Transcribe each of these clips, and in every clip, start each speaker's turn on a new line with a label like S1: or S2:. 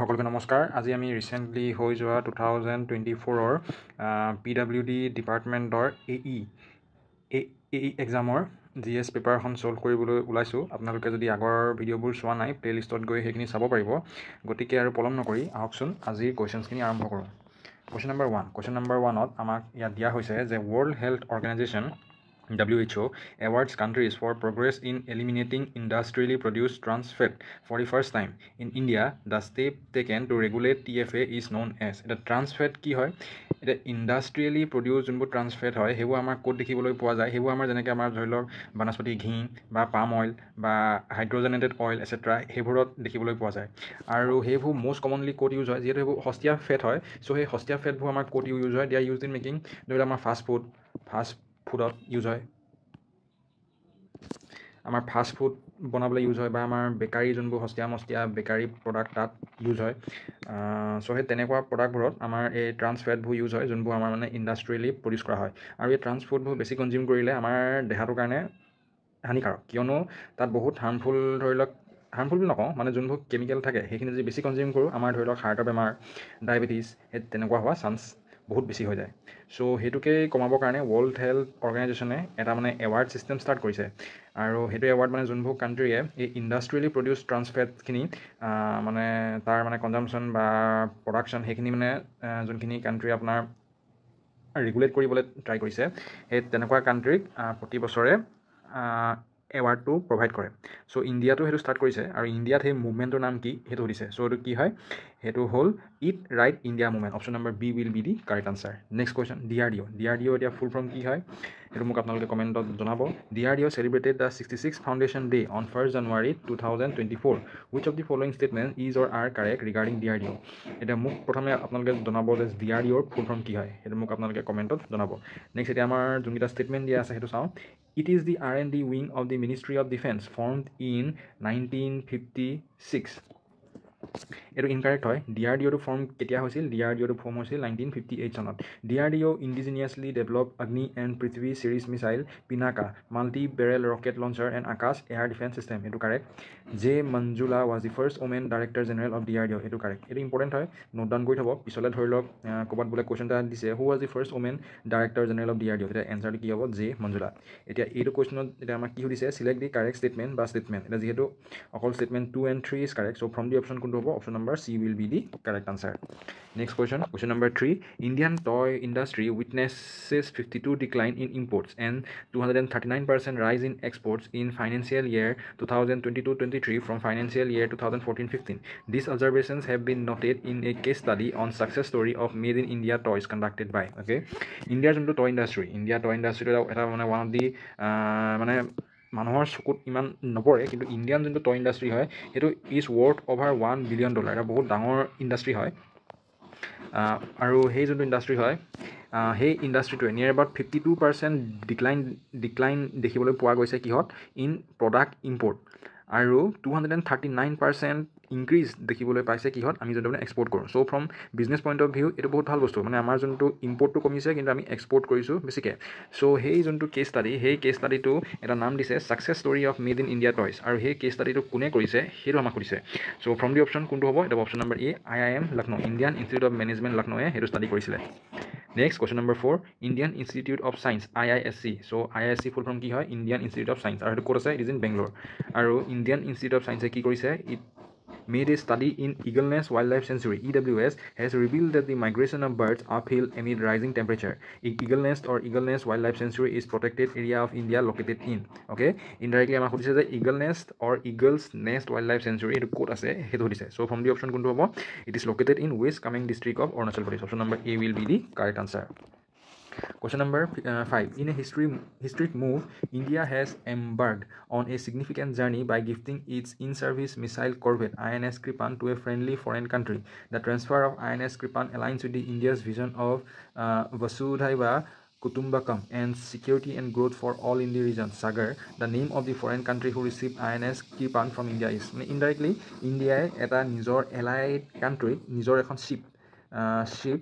S1: সকলোকে নমস্কাৰ আজি আমি ৰিচেণ্টলি হৈ যোৱা টু থাউজেণ্ড টুৱেণ্টি ফ'ৰৰ পি ডাব্লিউ ডি ডিপাৰ্টমেণ্টৰ এ ই এ ই এক্সামৰ জি এছ পেপাৰখন চ'ল্ভ কৰিবলৈ ওলাইছোঁ আপোনালোকে যদি আগৰ ভিডিঅ'বোৰ চোৱা নাই প্লে'লিষ্টত গৈ সেইখিনি চাব পাৰিব গতিকে আৰু পলম নকৰি আহকচোন আজিৰ কুৱেশ্যনছখিনি আৰম্ভ কৰোঁ question number one question number ওৱানত আমাক ইয়াত দিয়া হৈছে যে world health organization W H O' awards countries for progress in eliminating industrially produce trans fat for for first time in India the step taken to regulate T F A is known the trans fat কি হয় এতিয়া ইণ্ডাষ্ট্ৰিয়েলি produce যোনবোৰ trans fat হয় সেইবোৰ আমাৰ ক'ত দেখিবলৈ পোৱা যায় সেইবোৰ আমাৰ যেনেকৈ আমাৰ ধৰি লওক বনস্পতি ঘি বা পাম অইল বা হাইড্ৰজেনেটেড অইল এক্সেট্ৰা সেইবোৰত দেখিবলৈ পোৱা যায় আৰু সেইবোৰ মষ্ট কমনলি ক'ত ইউজ হয় যিহেতু সেইবোৰ সস্তীয়া ফেট হয় চ' সেই সস্তীয়া ফেটবোৰ আমাৰ ক'ত ইউজ হয় দিয়া ইউজ ইন মেকিং ধৰি লওক আমাৰ ফাষ্ট ফুড ফাষ্ট ফুডত ইউজ হয় আমাৰ ফাষ্ট ফুড বনাবলৈ ইউজ হয় বা আমাৰ বেকাৰী যোনবোৰ সস্তীয়া মস্তীয়া বেকাৰী প্ৰডাক্ট তাত ইউজ হয় চ' সেই তেনেকুৱা প্ৰডাক্টবোৰত আমাৰ এই ট্ৰান্সফেটবোৰ ইউজ হয় যোনবোৰ আমাৰ মানে ইণ্ডাষ্ট্ৰিয়েলি প্ৰডিউচ কৰা হয় আৰু এই ট্ৰান্সফুডবোৰ বেছি কনজিউম কৰিলে আমাৰ দেহাটোৰ কাৰণে হানিকাৰক কিয়নো তাত বহুত হাৰ্মফুল ধৰি লওক হাৰ্মফুল বুলি নকওঁ মানে যোনবোৰ কেমিকেল থাকে সেইখিনি যদি বেছি কনজিউম কৰোঁ আমাৰ ধৰি লওক হাৰ্টৰ বেমাৰ ডায়েবেটিছ সেই তেনেকুৱা হোৱা চান্স বহুত বেছি হৈ যায় চ' সেইটোকে কমাবৰ কাৰণে ৱৰ্ল্ড হেল্থ অৰ্গেনাইজেশ্যনে এটা মানে এৱাৰ্ড ছিষ্টেম ষ্টাৰ্ট কৰিছে আৰু সেইটো এৱাৰ্ড মানে যোনবোৰ কাণ্ট্ৰীয়ে এই ইণ্ডাষ্ট্ৰিয়েলি প্ৰডিউচ ট্ৰান্সফেটখিনি মানে তাৰ মানে কনজামশ্যন বা প্ৰডাকশ্যন সেইখিনি মানে যোনখিনি কাণ্ট্ৰীয়ে আপোনাৰ ৰেগুলেট কৰিবলৈ ট্ৰাই কৰিছে সেই তেনেকুৱা কাণ্ট্ৰীক প্ৰতি বছৰে এৱাৰ্ডটো প্ৰভাইড কৰে চ' ইণ্ডিয়াতো সেইটো ষ্টাৰ্ট কৰিছে আৰু ইণ্ডিয়াত সেই মুভমেণ্টটোৰ নাম কি সেইটো সুধিছে চ' এইটো কি হয় সেইটো হ'ল eat right India movement option number B will be the correct answer next question D R D O' D R D O' এতিয়া ফুল ফৰ্ম কি হয় সেইটো মোক আপোনালোকে কমেণ্টত জনাব D R D O' celebrated the sixty six foundation day on first January two thousand twenty four with of the following statement is or are correct regarding D R D O' এতিয়া মোক প্ৰথমে আপোনালোকে জনাব যে D R D অ'ৰ ফুল form কি হয় সেইটো মোক আপোনালোকে কমেণ্টত জনাব নেক্সট এতিয়া আমাৰ যোনকেইটা ষ্টেটমেণ্ট দিয়া আছে সেইটো চাওঁ it is the R and D wing of the ministry of defence formed in nineteen fifty six এইটো ইনকাৰেক্ট হয় ডি আৰ ডি অ'টো ফৰ্ম কেতিয়া হৈছিল ডি আৰ ডি অ'টো ফৰ্ম হৈছিল নাইনটিন ফিফটি এইট চনত D R D O' indigenously develop Agni and Prithvi series missile Pinaka multi barrel rocket launcher and Akash air defence system এইটো correct J Manjula was the first women director general of D R D O' এইটো correct এইটো important হয় note down কৰি থ'ব পিছলৈ ধৰি লওক ক'ৰবাত বোলে কুৱেশ্যন এটা দিছে who was the first women director general of D R D O' এতিয়া এনচাৰটো কি হ'ব জে মঞ্জুলা এতিয়া এইটো কুৱেশ্যনত এতিয়া আমাক কি সুধিছে ছিলেক্ট দি কাৰেক্ট ষ্টেটমেণ্ট বা ষ্টেটমেণ্ট এতিয়া যিহেতু অকল statement two and three is correct so' from the option কোনটো কোনটো হ'ব option number C will be the correct answer next question question number three Indian toy industry witnesses fifty two decline in imports and two hundred and thirty nine percent rise in exports in financial year two thousand twenty two twenty three from financial year two thousand fourteen fifteen this অবজাৰ্ভেশ্যনছ have been noted in a cash study on success story of made in India toys conducted bye okay ইণ্ডিয়াৰ যোনটো toy industry India toy ইণ্ডাষ্ট্ৰীটো এটা মানে one of দি মানে মানুহৰ চকুত ইমান নপৰে কিন্তু ইণ্ডিয়ান যোনটো টয় ইণ্ডাষ্ট্ৰি হয় সেইটো is worth over one billion dollar এটা বহুত ডাঙৰ ইণ্ডাষ্ট্ৰি হয় আৰু সেই যোনটো ইণ্ডাষ্ট্ৰি হয় সেই ইণ্ডাষ্ট্ৰিটোৱে near about fifty two percent decline decline দেখিবলৈ পোৱা গৈছে কিহত ইন প্ৰডাক্ট ইম্পৰ্ট আৰু two hundred and thirty nine percent increase দেখিবলৈ পাইছে কিহত আমি যোনটো মানে এক্সপৰ্ট কৰোঁ so' from business point of view এইটো বহুত ভাল বস্তু মানে আমাৰ যোনটো ইম্পৰ্টটো কমিছে কিন্তু আমি এক্সপৰ্ট কৰিছোঁ বেছিকৈ চ' সেই যোনটো কেছ ষ্টাডি সেই কেছ ষ্টাডিটো এটা নাম দিছে success story of made in India toys আৰু সেই কেছ ষ্টাডিটো কোনে কৰিছে সেইটো আমাক সুধিছে চ' ফ্ৰম দি অপশ্যন কোনটো হ'ব এটা option number A I I M Lucknow Indian institute of management লক্ষ্ণৌৱে সেইটো ষ্টাডি কৰিছিলে next question number four Indian institute of science I I S C so' I I S C full form কি হয় Indian institute of science আৰু সেইটো ক'ত আছে it is in বেংগলোৰ আৰু ইণ্ডিয়ান ইনষ্টিটিউট অফ চাইন্সে কি কৰিছে it made a study in Eagleness Wildlife Sanctuary EWS has revealed that the migration of birds uphill amid rising temperature. Eagleness or Eagleness Wildlife Sanctuary is protected area of India located in. Okay, indirectly, I'm going to say Eagleness or Eagles Nest Wildlife Sanctuary. It could say so from the option, it is located in West Coming District of Arunachal Pradesh. Option number A will be the correct answer. Question number uh, five. In a history historic move, India has embarked on a significant journey by gifting its in service missile corvette INS Kripan to a friendly foreign country. The transfer of INS Kripan aligns with the India's vision of uh, Vasudhaiva Kutumbakam and security and growth for all in the region. Sagar, the name of the foreign country who received INS Kripan from India, is indirectly India, a Nizor allied country, Nizor ship. Ship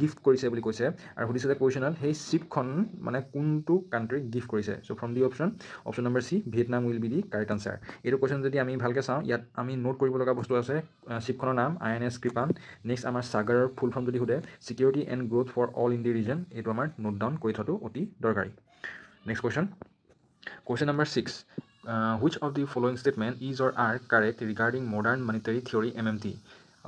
S1: gift কৰিছে বুলি কৈছে আৰু সুধিছে যে কুৱেশ্যনত সেই শ্বিপখন মানে কোনটো কাণ্ট্ৰিক গিফ্ট কৰিছে so' from the option option number C Vietnam will be the correct answer এইটো কুৱেশ্যন যদি আমি ভালকৈ চাওঁ ইয়াত আমি নোট কৰিব লগা বস্তু আছে শ্বিপখনৰ নাম I N S Kripan next আমাৰ ছাগাৰৰ ফুল ফৰ্ম যদি সোধে security and growth for all India region এইটো আমাৰ নোট ডাউন কৰি থোৱাটো অতি দৰকাৰী next question question number six which of the following statement is or are correct regarding modern monetary theory M M T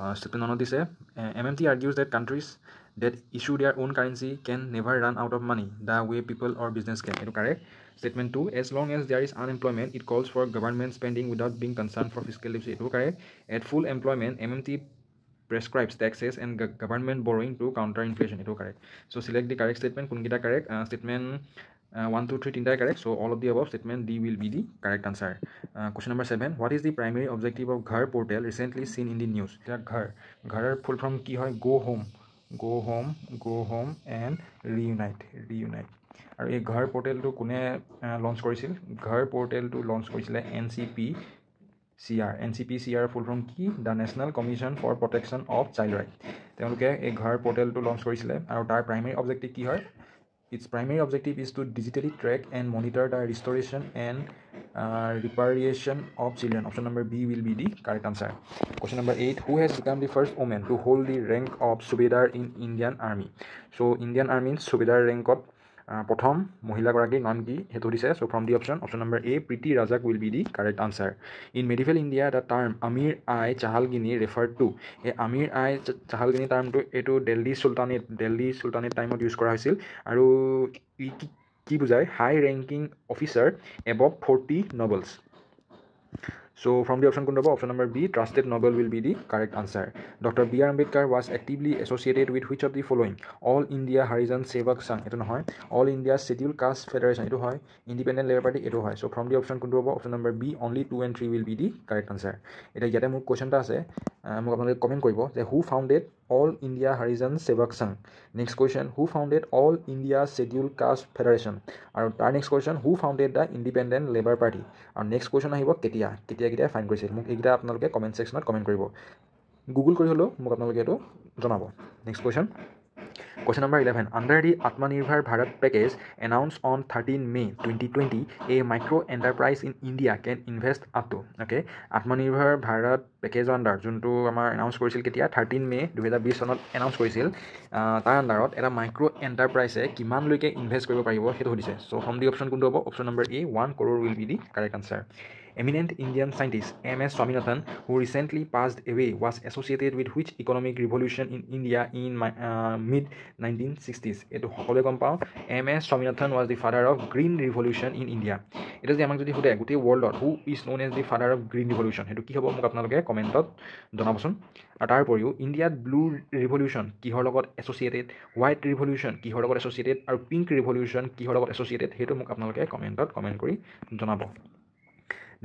S1: Uh, Stipanonodi said, MMT argues that countries that issue their own currency can never run out of money the way people or business can. Ito correct. Statement 2 As long as there is unemployment, it calls for government spending without being concerned for fiscal deficit. Ito correct. At full employment, MMT prescribes taxes and government borrowing to counter inflation. Ito correct. So select the correct statement. Kung kita correct, uh, statement uh, 1 2 3 tinta correct so all of the above statement d will be the correct answer uh, question number 7 what is the primary objective of ghar portal recently seen in the news the ghar ghar full from ki hoy go home go home go home and reunite reunite আৰু এই ঘৰ পৰ্টেলটো কোনে launch কৰিছিল ঘৰ পৰ্টেলটো launch কৰিছিলে N C P C R N C P C R full form কি the national commission for protection of child right তেওঁলোকে এই ঘৰ পৰ্টেলটো লঞ্চ কৰিছিলে আৰু তাৰ প্ৰাইমেৰী অবজেক্টিভ কি হয় Its primary objective is to digitally track and monitor the restoration and uh, reparation of children. Option number B will be the correct answer. Question number 8 Who has become the first woman to hold the rank of Subedar in Indian Army? So, Indian Army, Subedar rank of প্ৰথম মহিলাগৰাকীৰ নাম কি সেইটো সুধিছে so' from the option option number A Preeti Rajak will be the correct answer in medieval India the term আমিৰ আই চাহালগিনি refer to এই আমিৰ আই চাহালগিনি টাৰ্মটো এইটো দেল্হী চুলতানেট দেলহি চুলতানেট টাইমত ইউজ কৰা হৈছিল আৰু ই কি কি বুজায় high ranking officer above forty nobles So from the option kundaba, option number B, trusted Nobel will be the correct answer. Dr. B. R. Ambedkar was actively associated with which of the following? All India Harizan Sevak Sangh, ito hai. All India Scheduled Caste Federation, ito hai. Independent Labour Party, ito hai. So from the option kundaba, option number B, only 2 and 3 will be the correct answer. Ito yate question ta se, uh, comment koi bo, who founded all India Harijan Sevak Sangh next question who founded all India scheduled caste federation আৰু তাৰ next question who founded the independent labour party আৰু next question আহিব কেতিয়া কেতিয়া কেতিয়া ফাইন কৰিছিল মোক এইকেইটা আপোনালোকে কমেণ্ট ছেকশ্যনত কমেণ্ট কৰিব গুগল কৰি হ'লেও মোক আপোনালোকে এইটো জনাব next question question number eleven under the Atmanirbhar Bharat package announce on thirteen May' twenty twenty a micro' enterprise in India can invest up to okay Atmanirbhar Bharat পেকেজৰ under যোনটো আমাৰ এনাউন্স কৰিছিল কেতিয়া থাৰ্টিন মে' দুহেজাৰ বিছ চনত এনাউন্স কৰিছিল তাৰ আণ্ডাৰত এটা মাইক্ৰ' এণ্টাৰপ্ৰাইজে কিমানলৈকে ইনভেষ্ট কৰিব পাৰিব সেইটো সুধিছে চ' হম দি অপশ্যন কোনটো হ'ব option number A one crore will be the correct answer Eminent Indian scientist M.S. Swaminathan, who recently passed away, was associated with which economic revolution in India in my, uh, mid 1960s? এইটো সকলোৱে গম পাওঁ M S Swaminathan was the father of green revolution in India এতিয়া যদি আমাক যদি সোধে গোটেই ৱৰ্ল্ডত who is known as the father of green revolution সেইটো কি হ'ব মোক আপোনালোকে কমেণ্টত জনাবচোন আৰু তাৰ উপৰিও ইণ্ডিয়াত ব্লু ৰিভলিউশ্যন কিহৰ লগত এছ'চিয়েটেড হোৱাইট ৰিভলিউশ্যন কিহৰ লগত এছ'চিয়েটেড আৰু পিংক ৰিভলিউশ্যন কিহৰ লগত এছ'চিয়েটেড সেইটো মোক আপোনালোকে কমেণ্টত কমেণ্ট কৰি জনাব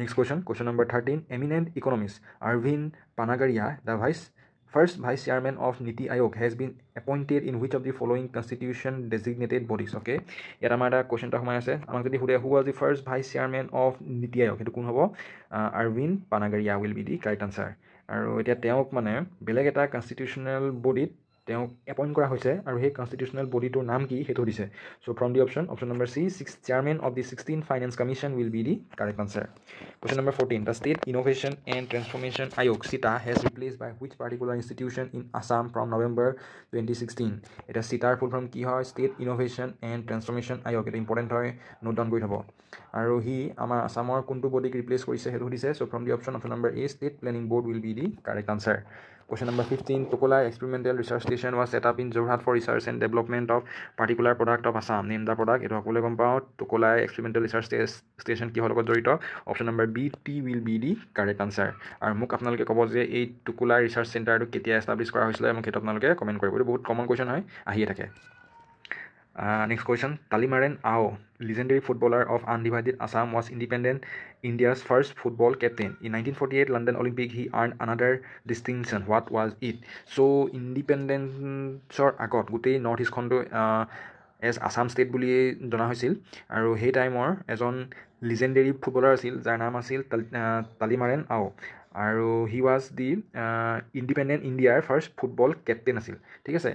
S1: next question question number thirteen eminent economist Arvind Panagariya the vice first vice chairman of NITI Aayog has been appointed in which of the following constitution designated bodies okay ইয়াত আমাৰ এটা কুৱেশ্যন এটা সোমাই আছে আমাক যদি সোধে who was the first vice chairman of NITI Aayog সেইটো কোন হ'ব Arvind Panagariya will be the correct answer আৰু এতিয়া তেওঁক মানে বেলেগ এটা কনষ্টিটিউশ্যনেল বডিত তেওঁক এপইণ্ট কৰা হৈছে আৰু সেই কনষ্টিটিউচনেল বডিটোৰ নাম কি সেইটো সুধিছে so' from the option option number C six chairman of the sixteen finance commission will be the correct answer question number fourteen the state innovation and transformation Aayog SITA has replace by which particular institution in Assam from November twenty sixteen এতিয়া চিটাৰ full form কি হয় state innovation and transformation আয়োগ এটা important হয় note down কৰি থ'ব আৰু সি আমাৰ আছামৰ কোনটো বডিক ৰিপ্লেচ কৰিছে সেইটো সুধিছে so' from the option option number A state planning board will be the correct answer question number fifteen Tocklai experimental research station was set up in Jorhat for research and development of particular product of Assam name the product এইটো সকলোৱে গম পাওঁ টুকুলা experimental research station কিহৰ লগত জড়িত option number B tea will be the correct answer আৰু মোক আপোনালোকে ক'ব যে এই টুকুলা ৰিচাৰ্চ চেণ্টাৰটো কেতিয়া এষ্টাব্লিছ কৰা হৈছিলে মোক সেইটো আপোনালোকে কমেণ্ট কৰিব এইটো বহুত কমন কুৱেশ্যন হয় আহিয়ে থাকে next question Talimeren Ao legendary footballer of undivided Assam was independent India's first football captain in nineteen forty eight London Olympic he earned another distinction what was it so' ইণ্ডিপেণ্ডেঞ্চৰ আগত গোটেই নৰ্থ ইষ্টখনটো এজ আছাম ষ্টেট বুলিয়েই জনা হৈছিল আৰু সেই টাইমৰ এজন লিজেণ্ডেৰী ফুটবলাৰ আছিল যাৰ নাম আছিল তালিমাৰেন আও আৰু হি ৱাজ দি ইণ্ডিপেণ্ডেণ্ট ইণ্ডিয়াৰ ফাৰ্ষ্ট ফুটবল কেপ্টেইন আছিল ঠিক আছে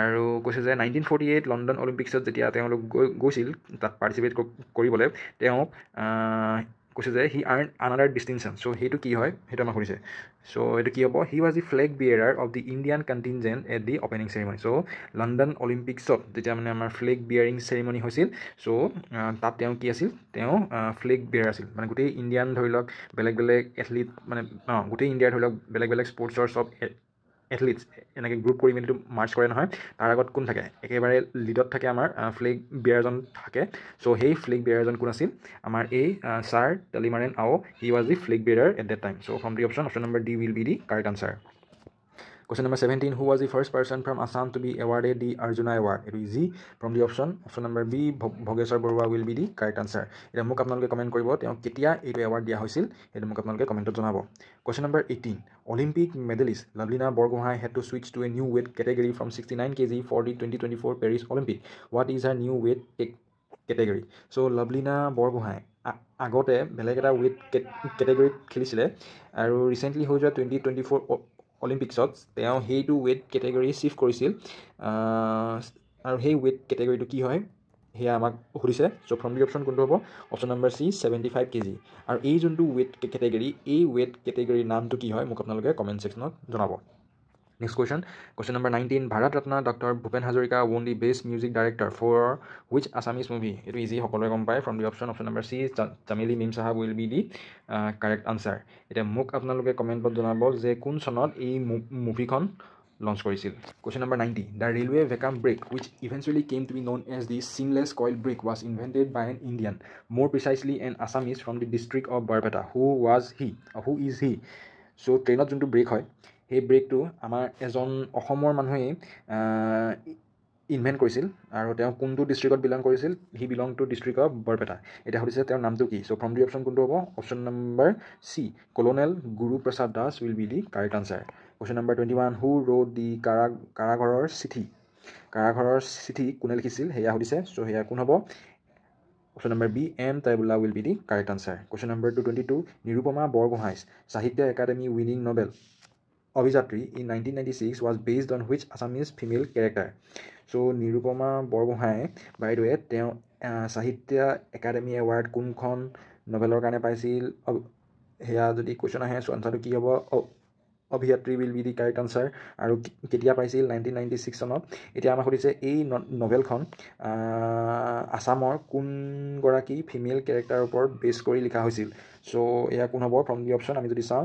S1: আৰু কৈছে যে নাইনটিন ফৰ্টি এইট লণ্ডন অলিম্পিকছত যেতিয়া তেওঁলোক গৈ গৈছিল তাত পাৰ্টিচিপেট কৰিবলৈ তেওঁক uh, কৈছে যে he earned another distinction so' সেইটো কি হয় সেইটো আমাক সুধিছে চ' এইটো কি হ'ব he was the flag bearer of the Indian contingent at the opening ceremony so' London অলিম্পিকছত যেতিয়া মানে আমাৰ ফ্লেগ বিয়েৰিং চেৰিমনি হৈছিল চ' তাত তেওঁ কি আছিল তেওঁ ফ্লেগ বিয়েৰ আছিল মানে গোটেই ইণ্ডিয়ান ধৰি লওক বেলেগ বেলেগ এথলিট মানে অঁ গোটেই ইণ্ডিয়াৰ ধৰি লওক বেলেগ বেলেগ স্পৰ্টছৰ চব এথলিটছ এনেকৈ গ্ৰুপ কৰি মেলিটো মাৰ্চ কৰে নহয় তাৰ আগত কোন থাকে একেবাৰে লিডত থাকে আমাৰ ফ্লেগ বিয়াৰজন থাকে চ' সেই ফ্লেগ বিয়াৰজন কোন আছিল আমাৰ এই sir Talimeren Ao he was the flag bearer at that time so' from the option option number D will be the correct answer question number seventeen who was the first person from Assam to be awarded the Arjuna award এইটো easy from the option option number B Bhogeswar Baruah will be the correct answer এতিয়া মোক আপোনালোকে comment কৰিব তেওঁক কেতিয়া এইটো award দিয়া হৈছিল সেইটো মোক আপোনালোকে কমেণ্টত জনাব question number eighteen Olympic medallist Lovlina Borgohain had to switch to a new weight category from sixty nine K G forty twenty twenty four Paris Olympic what is her new weight category so' Lovlina Borgohain আগতে বেলেগ এটা weight কেটেগৰীত খেলিছিলে আৰু recently হৈ যোৱা twenty twenty four অলিম্পিকছত তেওঁ সেইটো weight category chief কৰিছিল আৰু সেই ৱেইট কেটেগৰীটো কি হয় সেয়া আমাক সুধিছে চ' ফ্ৰম অপশ্যন কোনটো হ'ব option number C seventy five K G আৰু এই যোনটো ৱেইট কেটেগৰী এই ৱেইট কেটেগৰীৰ নামটো কি হয় মোক আপোনালোকে কমেণ্ট ছেকশ্যনত জনাব next question question number nineteen Bharat Ratna doctor Bhupen Hazarika won the best music director for which Assamese movie এইটো ইজি সকলোৱে গম পায় from the option option number C Chameli Memsaab will be the correct answer এতিয়া মোক আপোনালোকে কমেণ্টত জনাব যে কোন চনত এই মুভিখন লঞ্চ কৰিছিল question number ninety the railway vacuum brake which eventually came to be known as the seamless coil brake was invented by an Indian more precisely an Assamese from the district of Barpeta who was he who is he so' ট্ৰেইনত যোনটো brake হয় সেই ব্ৰেকটো আমাৰ এজন অসমৰ মানুহেই invent কৰিছিল আৰু তেওঁ কোনটো ডিষ্ট্ৰিক্টত বিলং কৰিছিল সি belong to district of Barpeta এতিয়া সুধিছে তেওঁৰ নামটো কি চ' ফ্ৰম দি অপশ্যন কোনটো হ'ব option number C colonel Guruprasad Das will be the correct answer question number twenty one who wrote' the কাৰা কাৰাঘৰৰ চিঠি কাৰাঘৰৰ চিঠি কোনে লিখিছিল সেয়া সুধিছে চ' সেয়া কোন হ'ব কুৱেশ্যন নম্বৰ বি এম টাইবুলা will be the correct answer question number two twenty two Nirupama Borgohain's Sahitya Akademi winning novel Abhijatri in nineteen ninety six was based on which Assamese female character so' Nirupama Borgohain by the way তেওঁ সাহিত্য একাডেমী এৱাৰ্ড কোনখন নভেলৰ কাৰণে পাইছিল সেয়া যদি question আহে চ' আনচাৰটো কি হ'ব Abhijatri will be the correct answer আৰু কেতিয়া পাইছিল নাইনটিন নাইণ্টি ছিক্স চনত এতিয়া আমাক সুধিছে এই নভেলখন আছামৰ কোনগৰাকী ফিমেল কেৰেক্টাৰৰ ওপৰত বেছ কৰি লিখা হৈছিল চ' এয়া কোন হ'ব ফ্ৰম দি অপশ্যন আমি যদি চাওঁ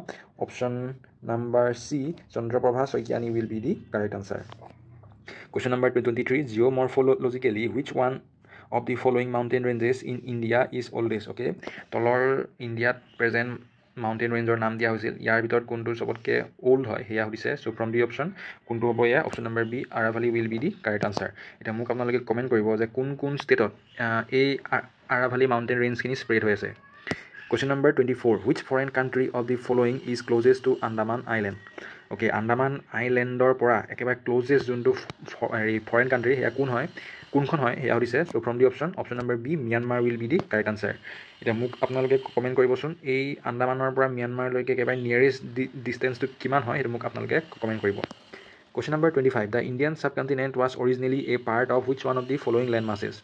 S1: option number C Chandraprabha Saikiani will be the correct answer question number two twenty three geo' geomorphologically which one of the following mountain ranges in India is oldest okay তলৰ ইণ্ডিয়াত প্ৰেজেণ্ট মাউণ্টেইন ৰেঞ্জৰ নাম দিয়া হৈছিল ইয়াৰ ভিতৰত কোনটো চবতকৈ অ'ল্ড হয় সেয়া সুধিছে চ' ফ্ৰম দি অপশ্যন কোনটো হ'ব ইয়াৰ option number B Aravalli will be the correct answer এতিয়া মোক আপোনালোকে কমেণ্ট কৰিব যে কোন কোন ষ্টেটত এই আৰাভালী মাউণ্টেইন ৰেঞ্জখিনি স্প্ৰেড হৈ আছে Question number 24. Which foreign country of the following is closest to Andaman Island? Okay, Andaman Island or Pora. Okay, closest to foreign country. Here, Kun Hoi. Kun Kun Hoi. Here, he So, from the option, option number B, Myanmar will be the correct answer. It a mook up nalke comment corribosun. A Andaman or Pora, Myanmar, like a nearest distance to Kiman Hoi. It a mook up nalke comment corribo. Question number 25. The Indian subcontinent was originally a part of which one of the following landmasses?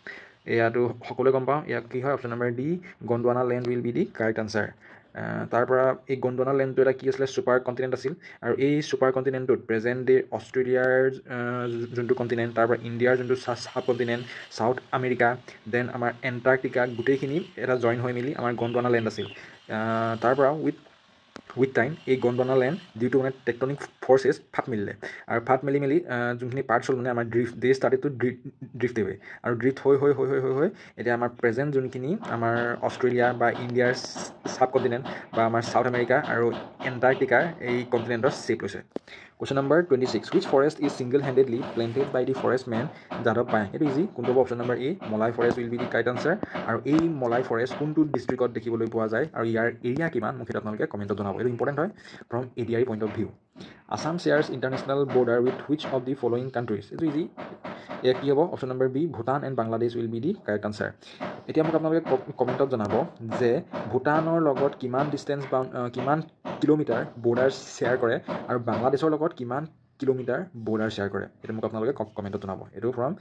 S1: এয়াটো সকলোৱে গম পাওঁ ইয়াক কি হয় option number D Gondwana land will be the correct answer তাৰপৰা এই গণ্ডৱানা লেণ্ডটো এটা কি আছিলে ছুপাৰ কণ্টিনেণ্ট আছিল আৰু এই ছুপাৰ কণ্টিনেণ্টটোত প্ৰেজেণ্ট ডে অষ্ট্ৰেলিয়াৰ যোনটো কণ্টিনেণ্ট তাৰপৰা ইণ্ডিয়াৰ যোনটো চা sub continent south America then আমাৰ এণ্টাৰ্কটিকা গোটেইখিনি এটা জইন হৈ মেলি আমাৰ গণ্ডৱানা লেণ্ড আছিল তাৰপৰা উইথ উইথ টাইম এই গণ্ডনা লেণ্ড যিটো মানে টেকটনিক ফৰ্চেছ ফাট মেলিলে আৰু ফাট মেলি মেলি যোনখিনি পাৰ্টছ হ'ল মানে আমাৰ drift they started to drift drift away আৰু ড্ৰিফ্ট হৈ হৈ হৈ হৈ হৈ হৈ এতিয়া আমাৰ প্ৰেজেণ্ট যোনখিনি আমাৰ অষ্ট্ৰেলিয়া বা ইণ্ডিয়াৰ ছাব কণ্টিনেণ্ট বা আমাৰ ছাউথ আমেৰিকা আৰু এণ্টাৰ্কটিকাৰ এই কণ্টিনেণ্টৰ চেপ লৈছে question number twenty six wish forest is single হেণ্ডেডলি প্লেণ্টেড by the forest man Yadav পায় সেইটো ইজি কোনটো হ'ব option number A মলাই forest will be the kite answer আৰু এই মলাই ফৰেষ্ট কোনটো ডিষ্ট্ৰিক্টত দেখিবলৈ পোৱা যায় আৰু ইয়াৰ এৰিয়া কিমান মোক সেইটো আপোনালোকে কমেণ্টত জনাব এইটো ইম্পৰ্টেণ্ট হয় ফ্ৰম এৰিয়াৰ point of view Assam shares international border with which of the following countries এইটো ইজি এয়া কি হ'ব option number B Bhutan and Bangladesh will be the correct answer এতিয়া মোক আপোনালোকে কমেণ্টত জনাব যে ভূটানৰ লগত কিমান ডিষ্টেঞ্চ বা কিমান কিলোমিটাৰ বৰ্ডাৰ শ্বেয়াৰ কৰে আৰু বাংলাদেশৰ লগত কিমান কিলোমিটাৰ বৰ্ডাৰ শ্বেয়াৰ কৰে এইটো মোক আপোনালোকে কমেণ্টত জনাব এইটো from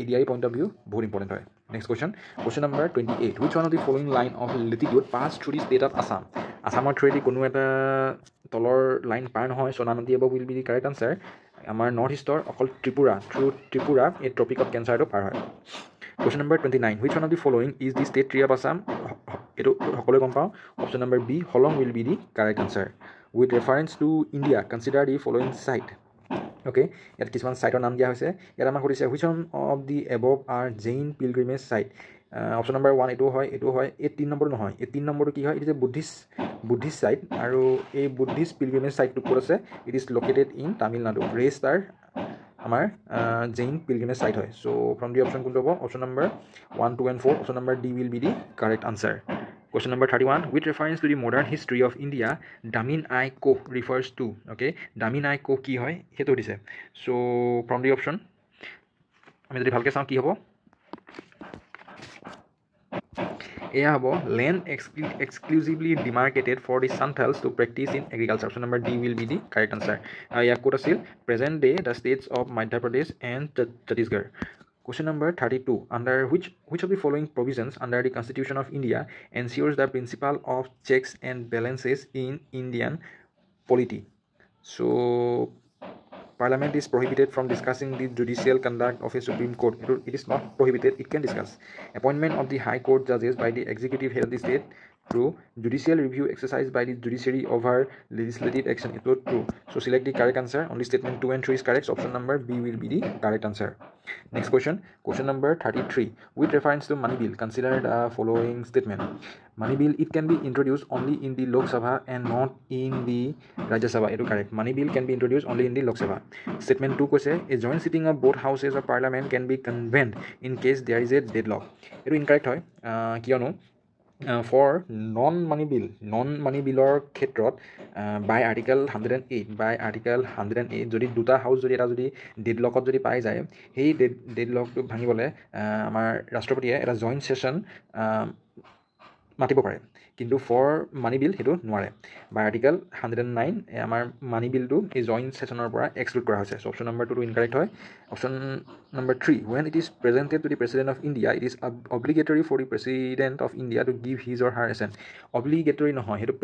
S1: a point of view বহুত ইম্পৰ্টেণ্ট হয় next question question number twenty eight which one of the following line of latitude pass through the state of Assam আছামৰ থ্ৰুৱেদি কোনো এটা তলৰ লাইন পাৰ নহয় চ'না নদী এব will be the correct answer আমাৰ নৰ্থ ইষ্টৰ অকল ত্ৰিপুৰা থ্ৰু ত্ৰিপুৰা এই ট্ৰপিকত কেঞ্চাৰটো পাৰ হয় question number twenty nine which one of the following is the state tree of Assam এইটো সকলোৱে গম পাওঁ option number B Hollong will be the correct answer with reference to India consider the following site okay ইয়াত কিছুমান ছাইটৰ নাম দিয়া হৈছে ইয়াত আমাক সুধিছে which one of the above are Jain pilgrimage site option number one এইটো হয় এইটো হয় এই তিনি নম্বৰটো নহয় এই তিনি নম্বৰটো কি হয় এইটো যে বুদ্ধিষ্ট বুদ্ধিষ্ট ছাইট আৰু এই বুদ্ধিষ্ট পিলগ্ৰিমেজ ছাইটটো ক'ত আছে it is located in Tamil Nadu rest are আমাৰ জেইন পিলগ্ৰিমেজ ছাইট হয় চ' ফ্ৰম দি অপশ্যন কোনটো হ'ব option number one two and four option number D will be the correct answer question number 31 with reference to the modern history of india damin i ko refers to okay damin i ko ki hoy heto dise so from the option ami jodi bhalke sam ki hobo এয়া হ'ব land এক্সক্লু exclusively demarcated for the Santhals to practise in agriculture option number D will be the correct answer আৰু ইয়াক ক'ত আছিল present day the states of Madhya Pradesh and Chhattisgarh Question number 32. Under which which of the following provisions under the Constitution of India ensures the principle of checks and balances in Indian polity? So Parliament is prohibited from discussing the judicial conduct of a Supreme Court. It is not prohibited, it can discuss. Appointment of the High Court judges by the executive head of the state through judicial review exercise by the judiciary over legislative action it what true so' select the correct answer only statement two and three is correct option number B will be the correct answer next question question number thirty three with reference to money bill consider the following statement money bill it can be introduce only in the Lok Sabha and not in the Rajya Sabha এইটো correct money bill can be introduce only in the Lok Sabha statement two কৈছে a joint sitting of both houses of parliament can be convened in case there is a deadlock এইটো incorrect হয় কিয়নো for non money bill non money বিলৰ ক্ষেত্ৰত by article hundred and eight by article hundred and eight যদি দুটা house যদি এটা যদি ডেড লকত যদি পাই যায় সেই ডেড ডেড লকটো ভাঙিবলৈ আমাৰ ৰাষ্ট্ৰপতিয়ে এটা জইণ্ট ছেশ্যন মাতিব পাৰে কিন্তু ফৰ মানি বিল সেইটো নোৱাৰে বা আৰ্টিকেল হাণ্ড্ৰেড এণ্ড নাইন আমাৰ মানি বিলটো এই জইণ্ট ছেশ্যনৰ পৰা এক্সক্লুড কৰা হৈছে অপশ্যন নম্বৰ টুটো ইনকাৰেক্ট হয় option number three when it is presented to the president of India it is obligatory for the president of India to give his or her assent obligatory নহয় সেইটো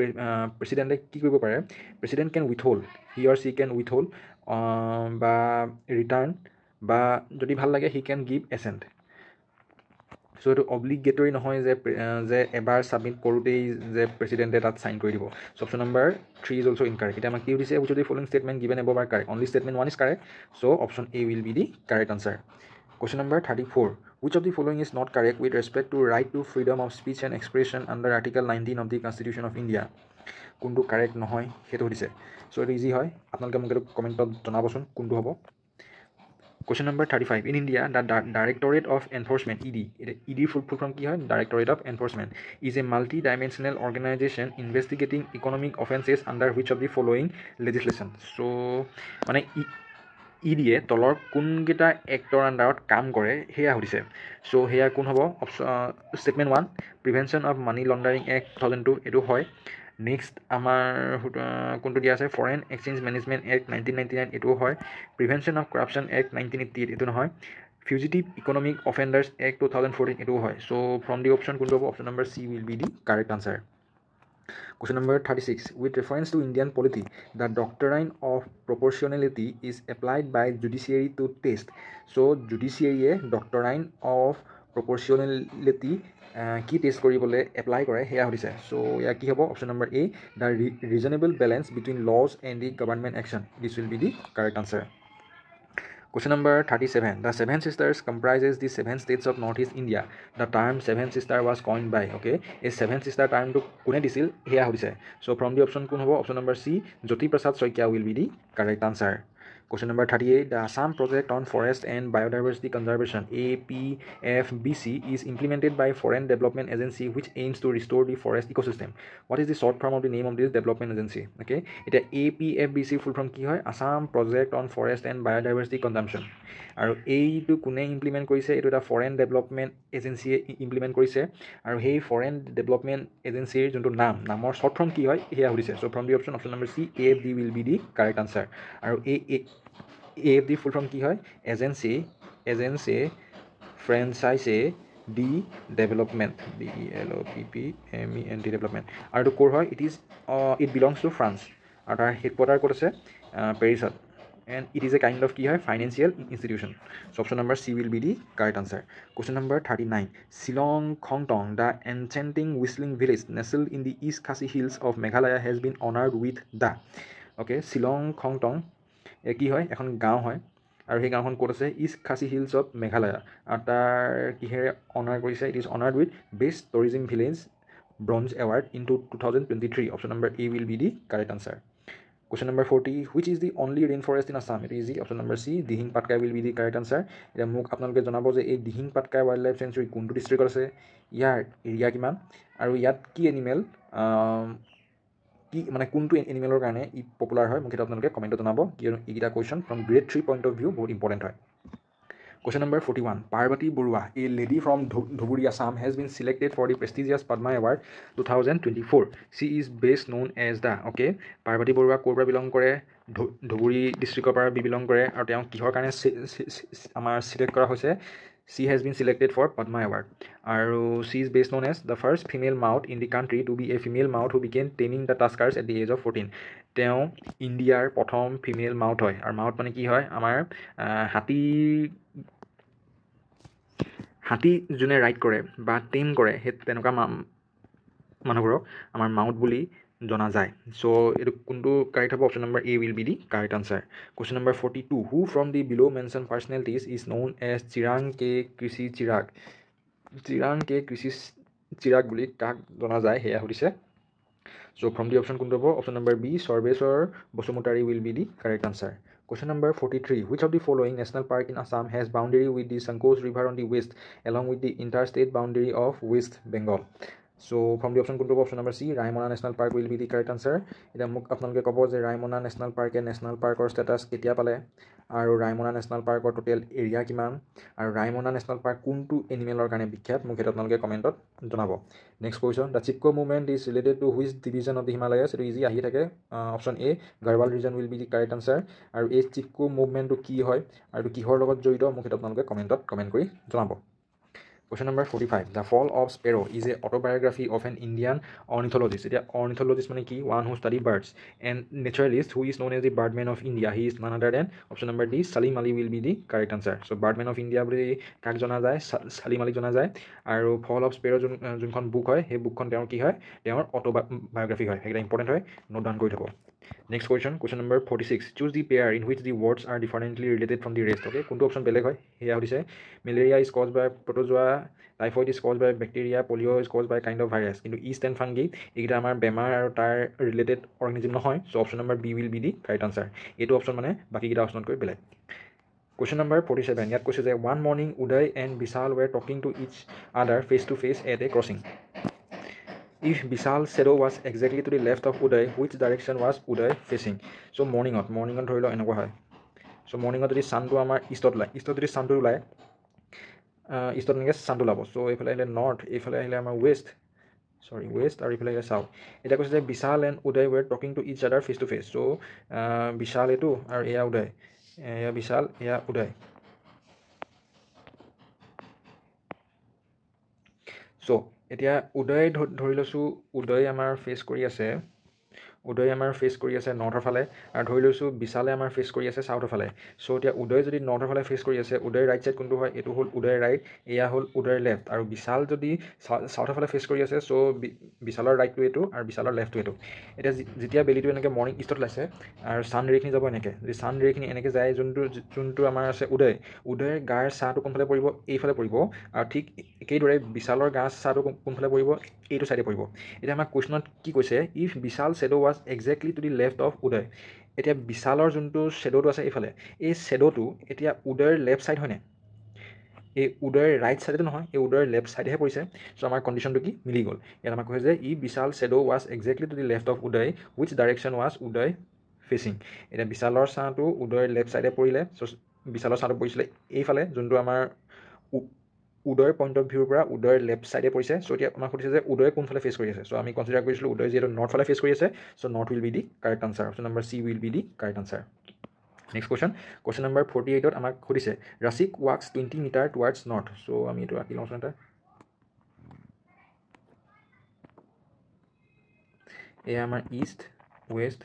S1: প্ৰেচিডেণ্টে কি কৰিব পাৰে president can with হ'ল হি অ'ৰ C can with হ'ল বা return বা যদি ভাল লাগে হি কেন গিভ এচেণ্ট চ' এইটো অব্লিগেটৰী নহয় যে যে এবাৰ ছাবমিট কৰোঁতেই যে প্ৰেচিডেণ্টে তাত চাইন কৰি দিব option number three is also' incorrect এতিয়া আমাক কি সুধিছে which of' the following statement given above correct only statement one is correct so' option A will be the correct answer question number thirty four which of the following is not correct with respect to right to freedom of speech and expression under article nineteen of the constitution of India কোনটো correct নহয় সেইটো সুধিছে চ' এইটো easy হয় আপোনালোকে মোক এইটো কমেণ্টত জনাবচোন কোনটো হ'ব question number thirty five in India the directorate of enforcement E D E ডিৰ ফুল ফুল ফৰ্ম কি হয় directorate of enforcement is a multi dimensional organisation investigating economic offences under which of the following legislation so' মানে E ই ডিয়ে তলৰ কোনকেইটা actor আণ্ডাৰত কাম কৰে সেয়া সুধিছে চ' সেয়া কোন হ'ব option statement one prevention of money laundering act two thousand two এইটো হয় নেক্সট আমাৰ কোনটো দিয়া আছে foreign exchange management act nineteen ninety nine এইটো হয় prevention of corruption act nineteen eighty eight এইটো নহয় fugitive economic offenders act two thousand fourteen এইটো হয় চ' ফ্ৰম দি অপশ্যন কোনটো হ'ব option number C will be the correct answer question number thirty six with reference two Indian polity the doctrine of proportionality is applied by judiciary to test so' জুডিচিয়েৰীয়ে doctrine of proportionality কি test কৰিবলৈ apply কৰে সেয়া সুধিছে চ' ইয়াৰ কি হ'ব option number A the reasonable balance between laws and the government action this will be the correct answer question number thirty seven the seven sisters comprises the seven states of north east India the term seven sister was coined by okay এই seven sister টাৰ্মটো কোনে দিছিল সেয়া সুধিছে so' from the option কোন হ'ব option number C Jyoti Prasad Saikia will be the correct answer question number thirty eight the Assam project on forest and biodiversity conservation A P F B C is implemented by foreign development agency which aims to restore the forest ecosystem what is the short form of the name of this development agency okay এতিয়া A P F B C full form কি হয় Assam project on forest and biodiversity consumption আৰু এইটো কোনে implement কৰিছে এইটো এটা foreign development এজেঞ্চিয়ে ইমপ্লিমেণ্ট কৰিছে আৰু সেই ফৰেন ডেভেলপমেণ্ট এজেঞ্চিৰ যোনটো নাম নামৰ শ্বৰ্ট ফৰ্ম কি হয় সেয়া সুধিছে so' from the option option number C F D will be the correct answer আৰু এই A F D full form কি হয় এজেঞ্চি এজেঞ্চি ফ্ৰেঞ্চাইজে ডি development B E L O' P P M E N D development আৰু এইটো ক'ৰ হয় it is it belongs to France আৰু তাৰ হেডকোৱাৰ্টাৰ ক'ত আছে পেৰিছত and it is a kind of কি হয় financial institution so' option number C will be the correct answer question number thirty nine Shillong Khongthong the enchanting whistling village national in the east Khasi hills of Meghalaya has been honour with the okay Shillong Khongthong কি হয় এখন গাঁও হয় আৰু সেই গাঁওখন ক'ত আছে east Khasi hills of Meghalaya আৰু তাৰ কিহেৰে অনাৰ কৰিছে it is honoured with best tourism village bronze award in two two thousand twenty three option number A will be the correct answer question number forty which is the only rain forest in Assam it is the option number C Dihing Patkai will be the correct answer এতিয়া মোক আপোনালোকে জনাব যে এই Dihing Patkai wild life sanctuary কোনটো ডিষ্ট্ৰিক্টত আছে ইয়াৰ area কিমান আৰু ইয়াত কি এনিমেল কি মানে কোনটো এনিমেলৰ কাৰণে ই পপুলাৰ হয় মোক সেইটো আপোনালোকে কমেণ্টত জনাব কিয়নো এইকেইটা question from grade three point of view বহুত ইম্পৰ্টেণ্ট হয় question number forty one Parbati Barua a lady from Dhubri Assam has been selected for the prestigious Padma award two thousand twenty four C is best known as the okay Parbati Barua ক'ৰ পৰা belong কৰে ধুবুৰী ডিষ্ট্ৰিক্টৰ পৰা belong কৰে আৰু তেওঁ কিহৰ কাৰণে আমাৰ চিলেক্ট কৰা হৈছে she has been selected for padma award aru she is based known as the first female mouth in the country to be a female mouth who began taming the tuskers at the age of 14 teo india r pratham female mouth hoy ar mouth mane ki hoy amar hati হাতী যোনে ride কৰে বা টেম কৰে সেই তেনেকুৱা মানুহবোৰক আমাৰ মাউট বুলি জনা যায় চ' এইটো কোনটো কাৰেক্ট হ'ব option number A will be the correct answer question number forty two who from the below' mention personalities is known as Chirang কে কৃষি চিৰাগ চিৰাং কে কৃষি চিৰাগ বুলি কাক জনা যায় সেয়া সুধিছে চ' ফ্ৰম দি অপশ্যন কোনটো হ'ব option number B Sarbeswar Basumatary will be the correct answer question number forty three which of the following national park in Assam has boundary with the Sankosh river on the west along with the inter state boundary of west Bengal so' from the option কোনটো option number C Raimona national park will be the correct answer এতিয়া মোক আপোনালোকে ক'ব যে Raimona national পাৰ্কে national পাৰ্কৰ status কেতিয়া পালে আৰু ৰাইমনা নেশ্যনেল পাৰ্কৰ টোটেল এৰিয়া কিমান আৰু ৰাইমনা নেশ্যনেল পাৰ্ক কোনটো এনিমেলৰ কাৰণে বিখ্যাত মোক সেইটো আপোনালোকে কমেণ্টত জনাব next question the Chipko movement is related to which division of the Himalayas এইটো ইজি আহি থাকে option A Garhwal region will be the correct answer আৰু এই চিপকো মুভমেণ্টটো কি হয় আৰু কিহৰ লগত জড়িত মোক সেইটো আপোনালোকে কমেণ্টত কমেণ্ট কৰি জনাব Question number 45. The Fall of Sparrow is an autobiography of an Indian ornithologist. It is ornithologist one who study birds. And naturalist who is known as the Birdman of India. He is none other than option number D. Salim Ali will be the correct answer. So Birdman of India will be Kak Jonazai, Salim Ali Jonazai. And Fall of Sparrow is a book. He is a book. They are autobiography. Hai. Important. Hai. No done. Go to the book. Next question question number forty six choose the pair in which the words are differently related from the rest okay কোনটো option বেলেগ হয় সেয়া সুধিছে malaria is cause by protozoa typhoid is cause by bacteria polio' is cause by kind of virus কিন্তু yeast and fungi এইকেইটা আমাৰ বেমাৰ আৰু তাৰ ৰিলেটেড অৰ্গেনিজিম নহয় so' option number B will be the correct answer এইটো option মানে বাকীকেইটা অপশ্যনতকৈ বেলেগ কুৱেশ্যন নম্বৰ ফৰ্টি ছেভেন ইয়াত কৈছে যে one morning Uday and Bishal were talking to each other face to face at a crossing if Bishal Sero was exactly to the left of Uday, which direction was Uday facing? So morning out, morning out, thoriyalo enakwa hai. So morning out, the sun to amar east out lai. East out, the sun to lai. East out, nengas sun to labo. So if lai le north, if lai le amar west. Sorry, west or if lai le south. Ita kosa Bishal and Uday were talking to each other face to face. So uh, Bishal itu ar ya Uday, ya Bishal ya Uday. So এতিয়া উদয় ধৰি লৈছোঁ উদয় আমাৰ face কৰি আছে উদয়ে আমাৰ face কৰি আছে নৰ্থৰ ফালে আৰু ধৰি লৈছোঁ বিশালে আমাৰ ফেচ কৰি আছে ছাউথৰ ফালে ছ' এতিয়া উদয় যদি নৰ্থৰ ফালে ফেচ কৰি আছে উদয় ৰাইট ছাইড কোনটো হয় এইটো হ'ল উদয় ৰাইট এয়া হ'ল উদয় লেফ্ট আৰু বিশাল যদি চাউথৰ ফালে ফেচ কৰি আছে ছ' বিশালৰ ৰাইটটো এইটো আৰু বিশালৰ লেফ্টটো এইটো এতিয়া যেতিয়া বেলিটো এনেকৈ মৰ্ণিং ইষ্টত ওলাইছে আৰু ছান ৰেখিনি যাব এনেকৈ যদি চান ৰেখিনি এনেকৈ যায় যোনটো যোনটো আমাৰ আছে উদয় উদয়ৰ গাৰ চাহটো কোনফালে পৰিব এইফালে পৰিব আৰু ঠিক একেদৰে বিশালৰ গাৰ চাহটো কোনফালে পৰিব এইটো চাইডে পৰিব এতিয়া আমাৰ কুৱেশ্যনত কি কৈছে if Bishal shadow' was pass exactly to the left of Uday এতিয়া বিশালৰ যোনটো শ্বেডোটো আছে এইফালে এই শ্বেডোটো এতিয়া উদয়ৰ লেফ্ট ছাইড হয়নে এই উদয়ৰ ৰাইট ছাইডে নহয় এই উদয়ৰ লেফ্ট ছাইডেহে পৰিছে চ' আমাৰ কণ্ডিশ্যনটো কি মিলি গ'ল ইয়াত আমাক কৈছে যে ই Bishal shadow' was exactly to the left of Uday which direction was Uday facing এতিয়া বিশালৰ ছাঁটো উদয়ৰ লেফ্ট ছাইডে পৰিলে চ' বিশালৰ ছাঁটো পৰিছিলে এইফালে যোনটো আমাৰ উদয়ৰ পইণ্ট অফ ভিউৰ পৰা উদয়ৰ লেফ্ট ছাইডে পৰিছে চ' এতিয়া আমাক সুধিছে যে উদয়ে কোনফালে ফেচ কৰি আছে চ' আমি কনচিডাৰ কৰিছিলোঁ উদয় যিহেতু নৰ্থ ফালে ফেচ কৰি আছে so' north will be the correct answer option number C will be the correct answer next question question number forty এইটত আমাক সুধিছে Rasik walks twenty metre towards north so' আমি এইটো আঁকি লওঁচোন এটা এয়া আমাৰ ইষ্ট ৱেষ্ট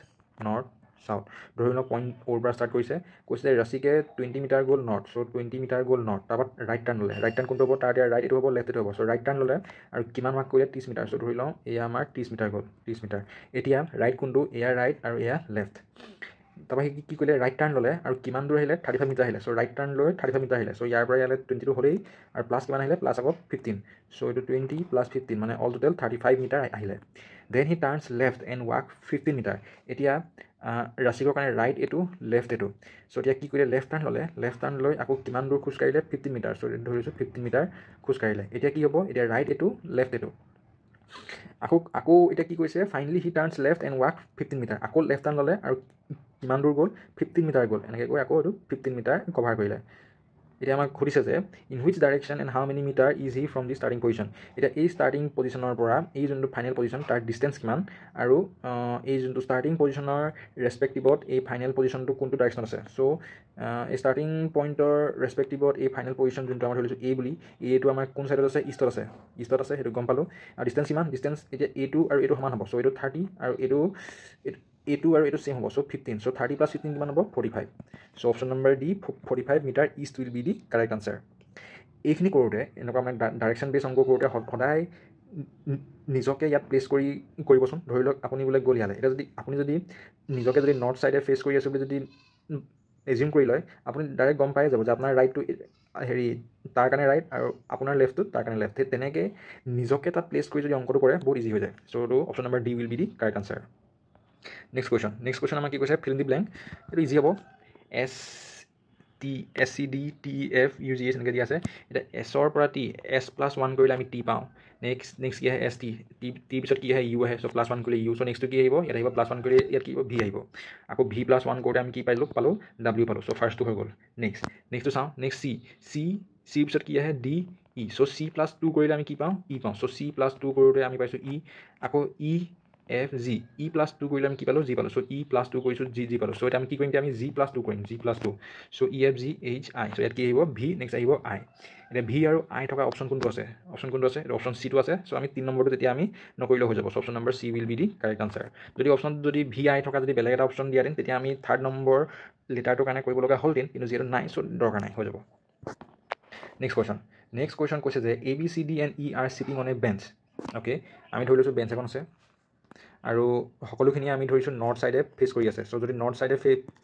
S1: নৰ্থ চাওঁ ধৰি লওক পইণ্ট ফ'ৰ পৰা ষ্টাৰ্ট কৰিছে কৈছে ৰাচিকে টুৱেণ্টি মিটাৰ গ'ল নৰ্থ চ' টুৱেণ্টি মিটাৰ গ'ল নৰ্থ তাৰপৰা ৰাইট টাৰ্ণ ল'লে ৰাইট টাৰ্ণ কোনটো হ'ব তাৰ এতিয়া ৰাইট এইটো হ'ব লেফ্ট এইটো হ'ব চ' ৰাইট টাৰ্ণ ল'লে আৰু কিমান মাৰ্ক কৰিলে ত্ৰিছ মিটাৰ চ' ধৰি লওঁ এয়া আমাৰ ত্ৰিছ মিটাৰ গ'ল ত্ৰিছ মিটাৰ এতিয়া ৰাইট কোনটো এয়া ৰাইট আৰু এয়া লেফ্ট তাৰপৰা সি কি কৰিলে ৰাইট টাৰ্ণ ল'লে আৰু কিমান দূৰ আহিলে থাৰ্টি ফাইভ মিটাৰ আহিলে চ' ৰাইট টাৰ্ণ লৈ থাৰ্টি ফাইভ মিটাৰ আহিলে চ' ইয়াৰ পৰা ইয়ালৈ টুৱেণ্টিটো হ'লেই আৰু প্লাছ কিমান আহিলে প্লাছ আকৌ ফিফটিন চ' এইটো টুৱেণ্টি প্লাছ ফিফটিন মানে all total thirty five metre আহিলে then he turns left and walk fifteen metre এতিয়া ৰাচিকৰ কাৰণে ৰাইট এইটো লেফ্ট এইটো চ' এতিয়া কি কৰিলে লেফ্ট টাৰ্ণ ল'লে লেফ্ট টাৰ্ণ লৈ আকৌ কিমান দূৰ খোজকাঢ়িলে ফিফটিন মিটাৰ চ' ধৰিছোঁ ফিফটিন মিটাৰ খোজকাঢ়িলে এতিয়া কি হ'ব এতিয়া ৰাইট এইটো লেফ্ট এইটো আকৌ আকৌ এতিয়া কি কৰিছে ফাইনেলি সি turns left and walk fifteen metre আকৌ লেফ্ট টাৰ্ণ ল'লে আৰু কিমান দূৰ গ'ল ফিফটিন মিটাৰ গ'ল এনেকৈ কৈ আকৌ এইটো ফিফটিন মিটাৰ কভাৰ কৰিলে এতিয়া আমাক সুধিছে যে in which direction and how many metre is he from the starting position এতিয়া এই ষ্টাৰ্টিং পজিশ্যনৰ পৰা এই যোনটো ফাইনেল পজিশ্যন তাৰ ডিষ্টেঞ্চ কিমান আৰু এই যোনটো ষ্টাৰ্টিং পজিশ্যনৰ ৰেচপেক্টিভত এই ফাইনেল পজিশ্যনটো কোনটো ডাইৰেকশ্যন আছে চ' এই ষ্টাৰ্টিং পইণ্টৰ ৰেচপেক্টিভত এই ফাইনেল পজিশ্যন যোনটো আমাৰ ধৰি লৈছোঁ এই বুলি এইটো আমাৰ কোন ছাইডত আছে ইষ্টত আছে ইষ্টত আছে সেইটো গম পালোঁ আৰু ডিষ্টেঞ্চ কিমান ডিষ্টেঞ্চ এতিয়া এইটো আৰু এইটো সমান হ'ব চ' এইটো থাৰ্টি আৰু এইটো এইটো আৰু এইটো চেম হ'ব so' fifteen so' thirty plus fifteen কিমান হ'ব forty five so' option number D forty five metre east will be the correct answer এইখিনি কৰোঁতে এনেকুৱা মানে ডাইৰেকশ্যন বেছ অংক কৰোঁতে সদায় নিজকে ইয়াত প্লেচ কৰি কৰিবচোন ধৰি লওক আপুনি বোলে গ'ল ইয়ালৈ এতিয়া যদি আপুনি যদি নিজকে যদি নৰ্থ ছাইডে ফেচ কৰি আছোঁ বুলি যদি এজিউম কৰি লয় আপুনি ডাইৰেক্ট গম পাই যাব যে আপোনাৰ ৰাইটটো হেৰি তাৰ কাৰণে ৰাইট আৰু আপোনাৰ লেফ্টটো তাৰ কাৰণে লেফ্ট সেই তেনেকৈ নিজকে তাত প্লেচ কৰি যদি অংকটো কৰে বহুত ইজি হৈ যায় চ' এইটো option number D will be the correct answer next question next question আমাক কি কৈছে ফিল ডি ব্লেংক এইটো ইজি হ'ব S T S C D T F U G S এনেকৈ দিয়া আছে এতিয়া এছৰ পৰা টি এছ প্লাছ ওৱান কৰিলে আমি টি পাওঁ নেক্সট নেক্সট কি আহে এছ টি টি টি পিছত কি আহে ইউ আহে চ' প্লাছ ওৱান কৰিলে ইউ চ' নেক্সটটো কি আহিব ইয়াত আহিব প্লাছ ওৱান কৰিলে ইয়াত কি হ'ব ভি আহিব আকৌ ভি প্লাছ ওৱান কৰোঁতে আমি কি পাইছিলোঁ পালোঁ ডাব্লিউ পালোঁ চ' ফাৰ্ষ্টটো হৈ গ'ল নেক্সট নেক্সটটো চাওঁ নেক্সট চি চি চি পিছত কি আহে D E so' C plus two কৰিলে আমি কি পাওঁ ই e পাওঁ চ' চি প্লাছ টু কৰোঁতে আমি পাইছোঁ ই e। আকৌ E e F G E plus two কৰিলে আমি কি পালোঁ জি পালোঁ চ' ই প্লাছ টু কৰিছোঁ জি জি পালোঁ চ' এতিয়া আমি কি কৰিম এতিয়া আমি জি প্লাছ টু কৰিম G plus two so' E F G H I so' ইয়াত কি আহিব ভি নেক্সট আহিব আই এতিয়া ভি আৰু আই থকা অপশ্যন কোনটো আছে অপশ্যন কোনটো আছে অপশ্যন চিটো আছে চ' আমি তিনি নম্বৰটো তেতিয়া আমি নকৰিলেও হৈ যাব so' option number C will be the correct answer যদি অপশ্যন যদি ভি আই থকা যদি বেলেগ এটা অপশ্যন দিয়া দিন তেতিয়া আমি থাৰ্ড নম্বৰ লেটাৰটোৰ কাৰণে কৰিব লগা হ'ল দিন কিন্তু যিহেতু নাই চ' দৰকাৰ নাই হৈ যাব নেক্সট কুৱেশ্যন নেক্সট কুৱেশ্যন কৈছে যে A B C D and E are sitting on a bench okay আমি ধৰি লৈছোঁ বেঞ্চ এখন আছে আৰু সকলোখিনি আমি ধৰিছোঁ নৰ্থ ছাইডে ফেচ কৰি আছে চ' যদি নৰ্থ ছাইডে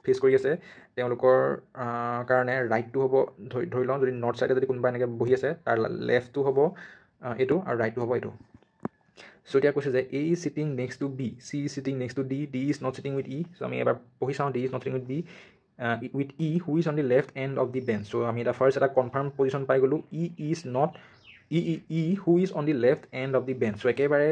S1: ফেচ কৰি আছে তেওঁলোকৰ কাৰণে ৰাইটটো হ'ব ধৰি ধৰি লওঁ যদি নৰ্থ চাইডে যদি কোনোবা এনেকৈ বহি আছে তাৰ লেফ্টটো হ'ব এইটো আৰু ৰাইটটো হ'ব এইটো চ' এতিয়া কৈছে যে A is sitting next to B C is sitting next to D D is not sitting with E so' আমি এবাৰ পঢ়ি চাওঁ D is not sitting with B with E is on the left end of the bench so' আমি এটা first এটা confirm position পাই গ'লোঁ E is not E E E who is on the left end of the bench so' একেবাৰে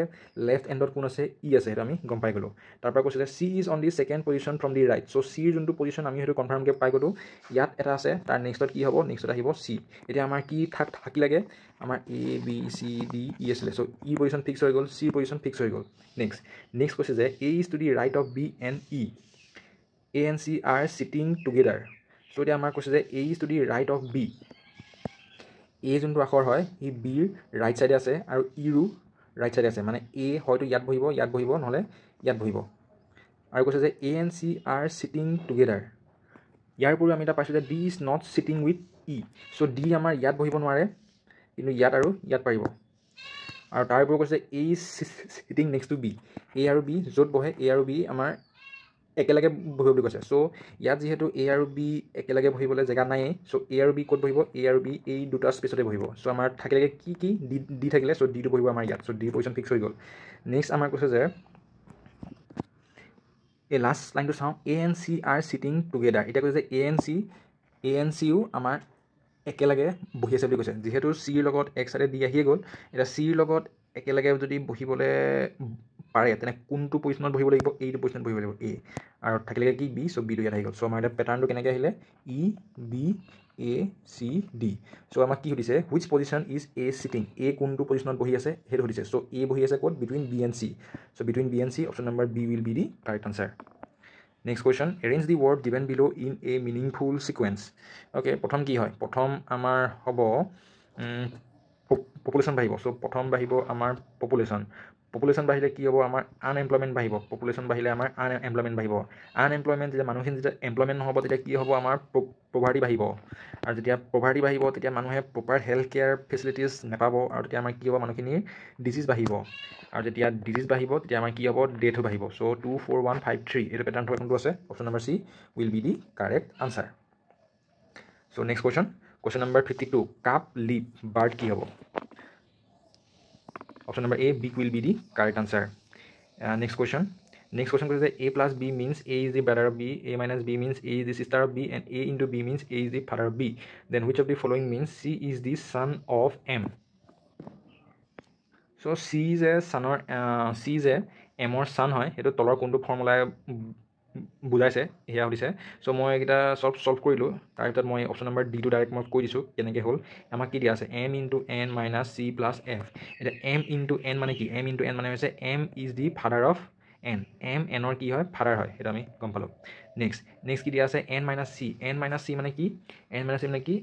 S1: left এণ্ডত কোন আছে ই আছে সেইটো আমি গম পাই গ'লোঁ তাৰপৰা কৈছিলে C is on the second position from the right so' চিৰ যোনটো পজিশ্যন আমি সেইটো কনফাৰ্মকৈ পাই গ'লোঁ ইয়াত এটা আছে তাৰ নেক্সটত কি হ'ব নেক্সটত আহিব চি এতিয়া আমাৰ কি থাক থাকি লাগে আমাৰ A B C D E আছিলে চ' ই পজিশ্যন ফিক্স হৈ গ'ল চি পজিশ্যন ফিক্স হৈ গ'ল নেক্সট নেক্সট কৈছে যে A is to the right of B and E A and C are sitting together so' এতিয়া আমাৰ কৈছে যে A is to the right of B A যোনটো আখৰ হয় সি বিৰ ৰাইট ছাইডে আছে আৰু ইৰো ৰাইট ছাইডে আছে মানে এ হয়তো ইয়াত বহিব ইয়াত বহিব নহ'লে ইয়াত বহিব আৰু কৈছে যে A and C are sitting together ইয়াৰ উপৰিও আমি এটা পাইছোঁ যে D is not sitting with E so' D আমাৰ ইয়াত বহিব নোৱাৰে কিন্তু ইয়াত আৰু ইয়াত পাৰিব আৰু তাৰ উপৰিও কৈছে A is sitting next to B A আৰু বি য'ত বহে এ আৰু বি আমাৰ একেলগে বহিব বুলি কৈছে চ' ইয়াত যিহেতু এ আৰু বি একেলগে বহিবলৈ জেগা নায়েই চ' এ আৰু বি ক'ত বহিব এ আৰু বি এই দুটা স্পেচতে বহিব চ' আমাৰ থাকিলে কি কি ডি ডি থাকিলে চ' ডিটো বহিব আমাৰ ইয়াত চ' ডি পজিশ্যন ফিক্স হৈ গ'ল নেক্সট আমাৰ কৈছে যে এই লাষ্ট লাইনটো চাওঁ A and C are sitting together এতিয়া কৈছে যে A and C A and চিও আমাৰ একেলগে বহি আছে বুলি কৈছে যিহেতু চিৰ লগত এক চাইডে ডি আহিয়ে গ'ল এতিয়া চিৰ লগত একেলগে যদি বহিবলৈ পাৰে তেনে কোনটো পজিশ্যনত বহিব লাগিব এইটো পজিশ্যনত বহিব লাগিব এ আৰু থাকিলে কি বি চ' বিটো ইয়াত আহি গ'ল চ' আমাৰ এতিয়া পেটাৰ্ণটো কেনেকৈ আহিলে E B A C D so' আমাক কি সুধিছে which position is A sitting A কোনটো পজিশ্যনত বহি আছে সেইটো সুধিছে চ' এ বহি আছে ক'ত between B and C so' between B and C option number B will be the right answer next question arrange the word given below in a meaningful sequence okay প্ৰথম কি হয় প্ৰথম আমাৰ হ'ব পপুলেশ্যন বাঢ়িব চ' প্ৰথম বাঢ়িব আমাৰ পপুলেশ্যন পপুলেশ্যন বাঢ়িলে কি হ'ব আমাৰ আনএমপ্লয়মেণ্ট বাঢ়িব পপুলেশ্যন বাঢ়িলে আমাৰ আন এমপ্লয়মেণ্ট বাঢ়িব আন এমপ্লয়মেণ্ট যেতিয়া মানুহখিনি যেতিয়া এমপ্লয়মেণ্ট নহ'ব তেতিয়া কি হ'ব আমাৰ পভাৰ্টি বাঢ়িব আৰু যেতিয়া পভাৰ্টি বাঢ়িব তেতিয়া মানুহে প্ৰপাৰ হেল্থ কেয়াৰ ফেচিলিটিজ নাপাব আৰু তেতিয়া আমাৰ কি হ'ব মানুহখিনিৰ ডিজিজ বাঢ়িব আৰু যেতিয়া ডিজিজ বাঢ়িব তেতিয়া আমাৰ কি হ'ব ডেথো বাঢ়িব so' two four one five three এইটো পেটাৰ্ণটো কোনটো আছে option number C will be the correct answer so' next question question number fifty two cup lip bird কি হ'ব option number A big will be the correct answer next question next question কৈছে যে A plus B means A is the brother of B A minus B means A is the sister of B and A into B means A is the father of B then which of the following means C is the son of M so' C যে ছানৰ C যে এমৰ San হয় সেইটো তলৰ কোনটো ফৰ্মুলাই বুজাইছে সেয়া সুধিছে চ' মই এইকেইটা চল্ভ চল্ভ কৰিলোঁ তাৰ ভিতৰত মই অপশ্যন নাম্বাৰ ডিটো ডাইৰেক্ট মই কৈ দিছোঁ কেনেকৈ হ'ল আমাক কি দিয়া আছে M into N minus C plus F এতিয়া এম ইনটু এন মানে কি এম ইনটু এন মানে হৈছে M is the father of N M এনৰ কি হয় ফাদাৰ হয় সেইটো আমি গম পালোঁ নেক্সট নেক্সট কি দিয়া আছে N minus C N minus C মানে কি এন মাইনাছ চি মানে কি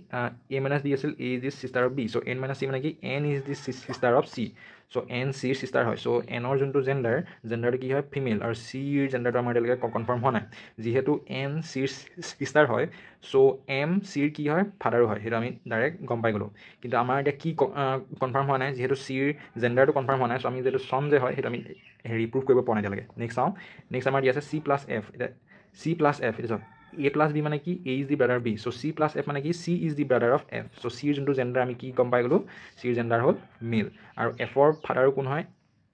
S1: এ মাইনাছ ডি আছিল A is the sister of B so' N minus C মানে কি N is the sister of C so' N চিৰ চিষ্টাৰ হয় চ' এনৰ যোনটো জেণ্ডাৰ জেণ্ডাৰটো কি হয় ফিমেল আৰু চিৰ জেণ্ডাৰটো আমাৰ এতিয়ালৈকে কনফাৰ্ম হোৱা নাই যিহেতু এন চি চিষ্টাৰ হয় চ' এম চিৰ কি হয় ফাদাৰো হয় সেইটো আমি ডাইৰেক্ট গম পাই গ'লোঁ কিন্তু আমাৰ এতিয়া কি কনফাৰ্ম হোৱা নাই যিহেতু চিৰ জেণ্ডাৰটো কনফাৰ্ম হোৱা নাই চ' আমি যিহেতু চম যে হয় সেইটো আমি হেৰি প্ৰুভ কৰিব পৰা নাই এতিয়ালৈকে নেক্সট চাওঁ নেক্সট আমাৰ দি আছে চি প্লাছ এফ এতিয়া চি প্লাছ এফ এতিয়া এ প্লাছ বি মানে কি A is the brother of B so' C plus F মানে কি C is the brother of F so' চিৰ যোনটো জেণ্ডাৰ আমি কি গম পাই গ'লোঁ চিৰ জেণ্ডাৰ হ'ল মেল আৰু এফৰ ফাদাৰো কোন হয়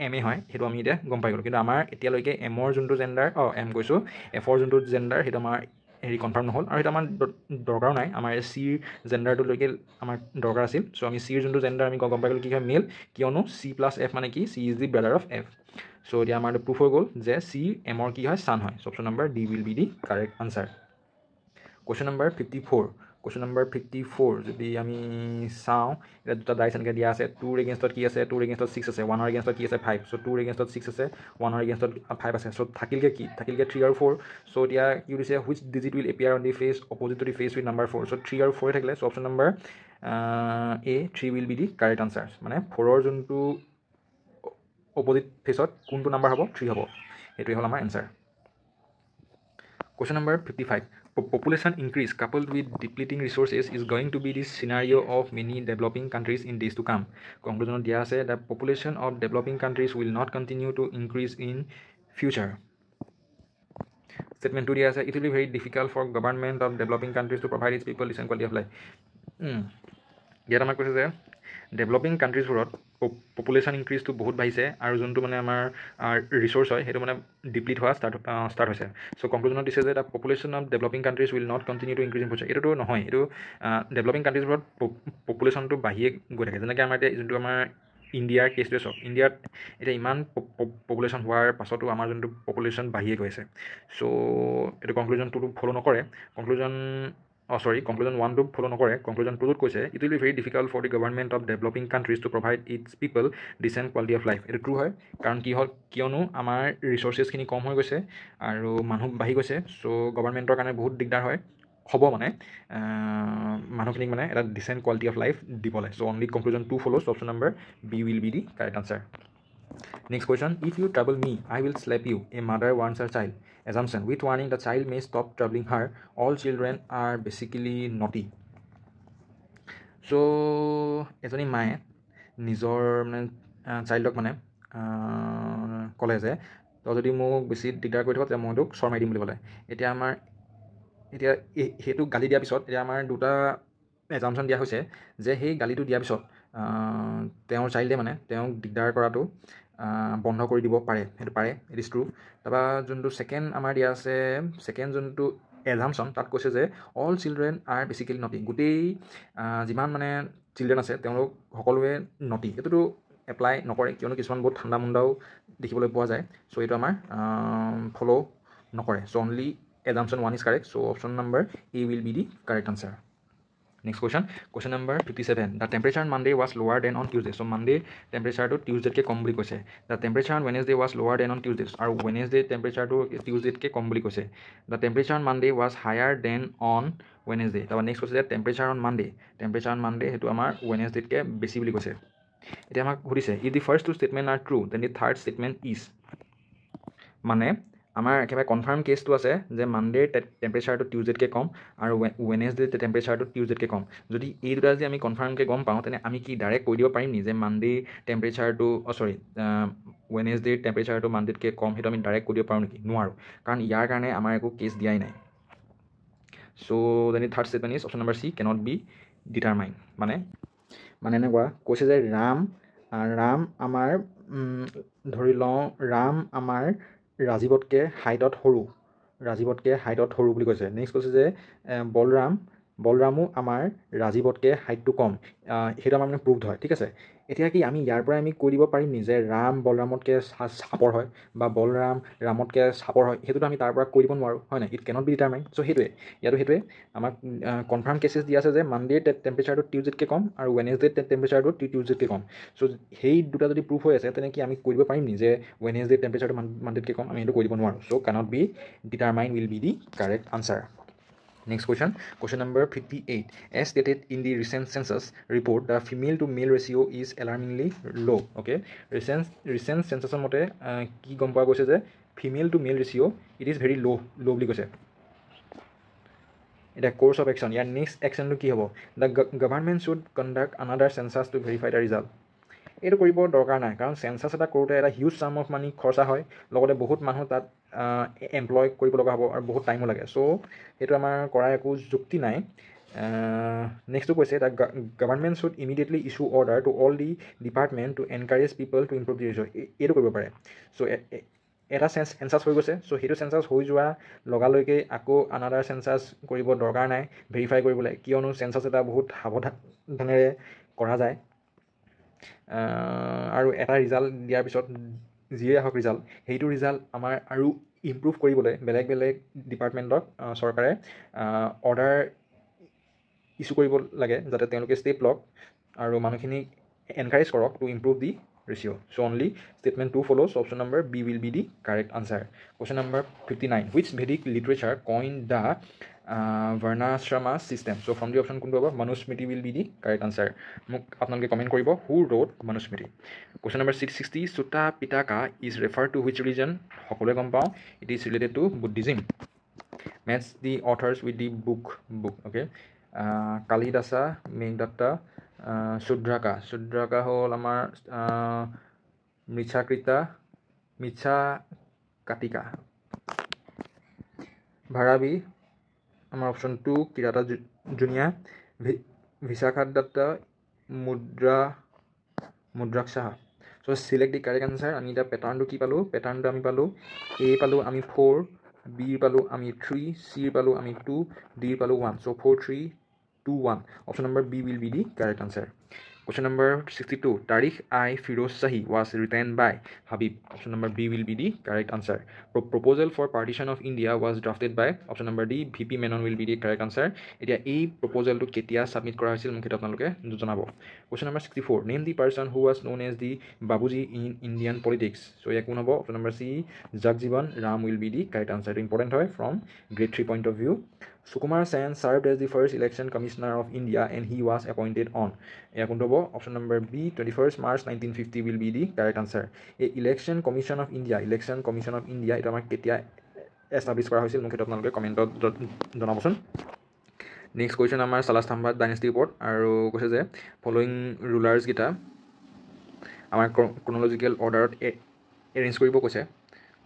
S1: এম এ হয় সেইটো আমি এতিয়া গম পাই গ'লোঁ কিন্তু আমাৰ এতিয়ালৈকে এমৰ যোনটো জেণ্ডাৰ অঁ এম কৈছোঁ এফৰ যোনটো জেণ্ডাৰ সেইটো আমাৰ হেৰি কনফাৰ্ম নহ'ল আৰু সেইটো আমাৰ দৰকাৰো নাই আমাৰ চিৰ জেণ্ডাৰটোলৈকে আমাৰ দৰকাৰ আছিল চ' আমি চিৰ যোনটো জেণ্ডাৰ আমি গম পাই গ'লোঁ কি হয় মেল কিয়নো চি প্লাছ এফ মানে কি C is the brother of F so' এতিয়া আমাৰ প্ৰুফ হৈ গ'ল যে চি এমৰ কি হয় ছান হয় option number D will be the correct answer question number fifty four question number fifty four যদি আমি চাওঁ এতিয়া দুটা ডাইছ এনেকৈ দিয়া আছে টুৰ এগেইনষ্টত কি আছে টুৰ এগেইনষ্টত ছিক্স আছে ওৱানৰ এগেইনষ্টত কি আছে ফাইভ চ' টুৰ এগেইনষ্টত ছিক্স আছে ওৱানৰ এগেইনষ্টত ফাইভ আছে চ' থাকিলগৈ কি থাকিলগে থ্ৰী আৰু ফ'ৰ চ' এতিয়া কি দিছে which digit will appear on the face opposite to the face with number four so' three আৰু ফ'ৰে থাকিলে so' option number A three will be the correct answer মানে ফ'ৰৰ যোনটো অপজিট ফেচত কোনটো নাম্বাৰ হ'ব থ্ৰী হ'ব সেইটোৱে হ'ল আমাৰ answer question number fifty five population increase coupled with depleting resources is going to be the scenario of many developing countries in days to come. Conclusion Dia said the population of developing countries will not continue to increase in future. Statement 2 Dia said it will be very difficult for government of developing countries to provide its people decent quality of life. Mm. Yeah, my question is there. Developing countries world. Population ইনক্ৰিজটো বহুত বাঢ়িছে আৰু যোনটো মানে আমাৰ resource হয় সেইটো মানে ডিপ্লিট হোৱা ষ্টাৰ্ট ষ্টাৰ্ট হৈছে চ' কনক্লুজনত দিছে যে এটা population of developing countries will not continue to increasing future এইটোতো নহয় এইটো ডেভেলপিং কাণ্ট্ৰিজবোৰত পপুলেশ্যনটো বাঢ়িয়ে গৈ থাকে যেনেকৈ আমাৰ এতিয়া যোনটো আমাৰ ইণ্ডিয়াৰ কেছটোৱে চাওক ইণ্ডিয়াত এতিয়া ইমান পপুলেশ্যন হোৱাৰ পাছতো আমাৰ যোনটো পপুলেশ্যন বাঢ়িয়ে গৈ আছে চ' এইটো কনক্লুজনটোতো ফ'ল' নকৰে কনক্লুজন অঁ চৰি কনক্লুজন ওৱানটো ফ'ল' নকৰে কংক্লুজন টুটোত কৈছে it will be very difficult for the government of developing countries to provide its people decent quality of life এইটো ট্ৰু হয় কাৰণ কি হ'ল কিয়নো আমাৰ ৰিচৰ্চেছখিনি কম হৈ গৈছে আৰু মানুহ বাঢ়ি গৈছে চ' গভাৰ্মেণ্টৰ কাৰণে বহুত দিগদাৰ হয় হ'ব মানে মানুহখিনিক মানে এটা ডিচেণ্ট কোৱালিটি অফ লাইফ দিবলৈ so' only conclusion two follow' option number B will be the correct answer next question if you trouble me I will slap you a mother warns her child assumption with warning the child may stop troubling her all children are basically naughty so' এজনী মায়ে নিজৰ মানে চাইল্ডক মানে ক'লে যে তই যদি মোক বেছি দিগদাৰ কৰি থাক তেতিয়া মই তোক শৰ্মাই দিম বুলি ক'লে এতিয়া আমাৰ এতিয়া এই সেইটো গালি দিয়াৰ পিছত এতিয়া আমাৰ দুটা এজামচন দিয়া হৈছে যে সেই গালিটো দিয়াৰ পিছত তেওঁৰ চাইল্ডে মানে তেওঁক দিগদাৰ কৰাটো বন্ধ কৰি দিব পাৰে সেইটো পাৰে ইট ইজ ট্ৰু তাৰপৰা যোনটো ছেকেণ্ড আমাৰ দিয়া আছে ছেকেণ্ড যোনটো এজামচন তাত কৈছে যে অল চিলড্ৰেন আৰ বেচিকেলি নটি গোটেই যিমান মানে চিলড্ৰেন আছে তেওঁলোক সকলোৱে নটি সেইটোতো এপ্লাই নকৰে কিয়নো কিছুমান বহুত ঠাণ্ডা মুণ্ডাও দেখিবলৈ পোৱা যায় চ' এইটো আমাৰ ফ'ল' নকৰে so' only assumption one is correct so' option number A will be the correct answer next question question number fifty seven the temperature on Monday was lower than on Tuesday so' Monday' টেম্পেচাৰটো টিউজডেতকৈ কম বুলি কৈছে the temperature on Wednesday was lower than on Tuesday আৰু Wednesday টেম্পেচাৰটো টিউজডেতকৈ কম বুলি কৈছে the temperature on Monday was higher than on Wednesday তাৰপৰা নেক্সট কৈছে যে temperature on Monday temperature on Monday সেইটো আমাৰ ৱেনেজডেতকৈ বেছি বুলি কৈছে এতিয়া আমাক সুধিছে if the first two statement are true then the third statement is মানে আমাৰ একেবাৰে কনফাৰ্ম কেছটো আছে যে মানডে টেম্পেচাৰটো টিউজডে'তকৈ কম আৰু ৱেনেজডে' টেম্পেচাৰটো টিউজডে'তকৈ কম যদি এই দুটা যদি আমি কনফাৰ্মকৈ গম পাওঁ তেনে আমি কি ডাইৰেক্ট কৈ দিব পাৰিম নি যে মানডে' টেম্পেচাৰটো অ' চৰি ৱেনেজডে'ৰ টেম্পেচাৰটো মানডে'তকৈ কম সেইটো আমি ডাইৰেক্ট কৈ দিব পাৰোঁ নেকি নোৱাৰোঁ কাৰণ ইয়াৰ কাৰণে আমাৰ একো কেছ দিয়াই নাই চ' দেন ইট থাৰ্ড ছেপেন is option number C cannot be determine মানে মানে এনেকুৱা কৈছে যে ৰাম ৰাম আমাৰ ধৰি লওঁ ৰাম আমাৰ ৰাজীৱতকৈ হাইটত সৰু ৰাজীৱতকৈ হাইটত সৰু বুলি কৈছে নেক্সট কৈছে যে বলৰাম বলৰামো আমাৰ ৰাজীৱতকৈ হাইটটো কম সেইটো আমাৰ মানে প্ৰুভ হয় ঠিক আছে এতিয়া কি আমি ইয়াৰ পৰাই আমি কৈ দিব পাৰিম নি যে ৰাম বলৰামতকৈ চাপৰ হয় বা বলৰাম ৰামতকৈ চাপৰ হয় সেইটোতো আমি তাৰ পৰা কৈ দিব নোৱাৰোঁ হয় নাই it cannot be determine so' সেইটোৱে ইয়াতো সেইটোৱে আমাক কনফাৰ্ম কেচেছ দিয়া আছে যে মানডে' টেম্পেচাৰটো টিউজিতকৈ কম আৰু ৱেনেজডে টেম্পেচাৰটো টিউজিতকৈ কম চ' সেই দুটা যদি প্ৰুফ হৈ আছে তেনে কি আমি কৈ দিব পাৰিম নি যে ৱেনেজডে টেম্পেচাৰটো মানডেতকৈ কম আমি সেইটো কৈ দিব নোৱাৰোঁ so' cannot be determine will be the correct answer next question question number fifty eight as stated in the recent census report the female to male ratio' is alarmingly low' okay recent recent চেঞ্চাছৰ মতে কি গম পোৱা গৈছে যে female to male ratio' it is very low' low' বুলি কৈছে এতিয়া course of action ইয়াৰ নেক্সট একশ্যনটো কি হ'ব the government should conduct another census to verify the result এইটো কৰিব দৰকাৰ নাই কাৰণ চেঞ্চাছ এটা কৰোঁতে এটা হিউজ চাম অফ মানি খৰচা হয় লগতে বহুত মানুহ তাত এমপ্লয় কৰিব লগা হ'ব আৰু বহুত টাইমো লাগে চ' সেইটো আমাৰ কৰাৰ একো যুক্তি নাই নেক্সটটো কৈছে the government should immediately issue order to all the department to encourage people to improve the ৰিজ এইটো কৰিব পাৰে চ' এটা চেঞ্চ চেঞ্চাছ হৈ গৈছে চ' সেইটো চেঞ্চাছ হৈ যোৱা লগালৈকে আকৌ আনাডাৰ চেঞ্চাছ কৰিব দৰকাৰ নাই ভেৰিফাই কৰিবলৈ কিয়নো চেঞ্চাছ এটা বহুত সাৱধানেৰে কৰা যায় আৰু এটা ৰিজাল্ট দিয়াৰ পিছত যিয়ে আহক ৰিজাল্ট সেইটো ৰিজাল্ট আমাৰ আৰু ইম্প্ৰুভ কৰিবলৈ বেলেগ বেলেগ ডিপাৰ্টমেণ্টক চৰকাৰে অৰ্ডাৰ ইছ্যু কৰিব লাগে যাতে তেওঁলোকে ষ্টেপ লওক আৰু মানুহখিনিক এনকাৰেজ কৰক to improve the ratio' so' only statement two follow' so' option number B will be the correct answer question number fifty nine which Vedic literature coin the varna শৰ্মা system so' from the option কোনটো হ'ব Manusmriti will be the correct answer মোক আপোনালোকে comment কৰিব who read Manusmriti question number six sixty Sutta Pitaka is refer to which reason সকলোৱে গম পাওঁ it is related two Buddhism match the authors with the book book okay Kalidasa Meghaduta শুদ্ৰাকা শুদ্ৰাকা হ'ল আমাৰ মিছাকৃতা মিছা কাটিকা ভাৰাবি আমাৰ option two Kiratarjuniya Vishakhadatta মুদ্ৰা Mudrarakshasa so' select the correct answer আমি এতিয়া পেটাৰ্ণটো কি পালোঁ পেটাৰ্ণটো আমি পালোঁ এ পালোঁ আমি ফ'ৰ বি পালোঁ আমি থ্ৰী চি পালোঁ আমি টু ডি পালোঁ one so' four three two one option number B will be the correct answer question number sixty two Tarikh i Firoz Shahi was written by Habib option number B will be the correct answer proposal for partition of India was drafted by option number D V P Menon will be the correct answer এতিয়া এই প্ৰপ'জেলটো কেতিয়া submit কৰা হৈছিল মোক সেইটো আপোনালোকে জনাব question number sixty four name the person who was known as the Babuji in Indian politics so' ইয়াক কোন হ'ব option number C Jagjivan Ram will be the correct answer এইটো ইম্পৰ্টেণ্ট হয় from grade three point of view Sukumar Sen served as the first election commissioner of India and he was appointed on. Option number B, 21st March 1950 will be the correct answer. A election commission of India, election commission of India, it was established for the comment of the comment of the Next question, our last number, dynasty report. Following rulers, আমাৰ chronological অৰ্ডাৰত arrange কৰিব কৈছে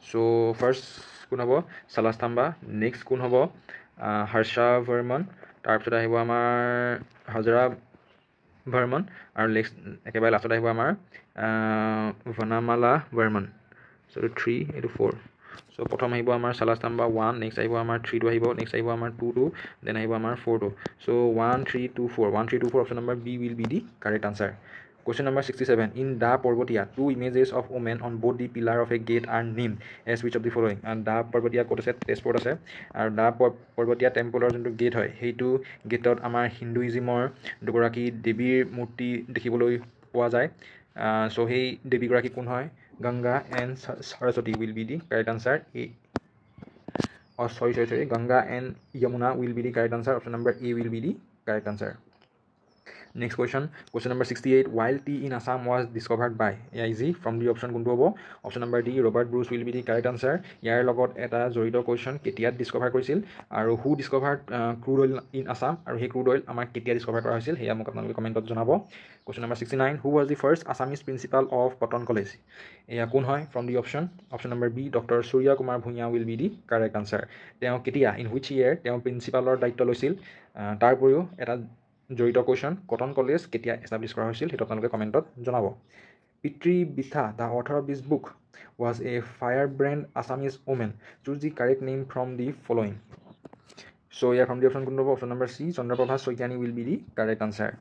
S1: চ' first কোন হ'ব চালাস্তাম্বা next কোন হ'ব হৰ্ষা বৰ্মন তাৰপিছত আহিব আমাৰ হজৰা বৰ্মন আৰু নেক্সট একেবাৰে লাষ্টত আহিব আমাৰ ভনামালা বৰ্মন চ' থ্ৰী এইটো ফ'ৰ চ' প্ৰথম আহিব আমাৰ চালাষ্টাম্বা ওৱান নেক্সট আহিব আমাৰ থ্ৰীটো আহিব নেক্সট আহিব আমাৰ টু টু দেন আহিব আমাৰ ফ'ৰটো so' one three two four one three two four option number B will be the correct answer question number sixty seven in the Parbatia two images of women on both the pillar of a gate are known as which of the following the Parbatia ক'ত আছে তেজপুৰত আছে আৰু the পৰ্বতীয়া টেম্পলৰ যোনটো gate হয় সেইটো গেটত আমাৰ হিন্দুইজিমৰ দুগৰাকী দেৱীৰ মূৰ্তি দেখিবলৈ পোৱা যায় চ' সেই দেৱীগৰাকী কোন হয় Ganga and Saraswati will be the correct answer এ অ' sorry sorry sorry Ganga and Yamuna will be the correct answer option number A will be the correct answer next question question number sixty eight wild tea in Assam was discovered by A I G from the option কোনটো হ'ব option number D Robert Bruce will be the correct answer ইয়াৰ লগত এটা জড়িত question কেতিয়া discover কৰিছিল আৰু who discovered crude oil in Assam আৰু সেই ক্ৰুড অইল আমাক কেতিয়া ডিছকভাৰ কৰা হৈছিল সেয়া মোক আপোনালোকে কমেণ্টত জনাব question number sixty nine who was the first Assamese principal of Cotton College এয়া কোন হয় from the option option number B doctor Surya Kumar Bhuyan will be the correct answer তেওঁ কেতিয়া ইন হুইচ ইয়েৰ তেওঁ প্ৰিন্সিপালৰ দায়িত্ব লৈছিল তাৰ উপৰিও এটা জড়িত কুৱেশ্যন কটন কলেজ কেতিয়া এষ্টাব্লিছ কৰা হৈছিল সেইটো আপোনালোকে কমেণ্টত জনাব Pitri Bhitha the author of this book was a firebrand Assamese woman choose the correct name from the following so' ইয়াৰ ফ্ৰম দি অপশ্যন কোনটো হ'ব option number C Chandraprabha Saikiani will be the correct answer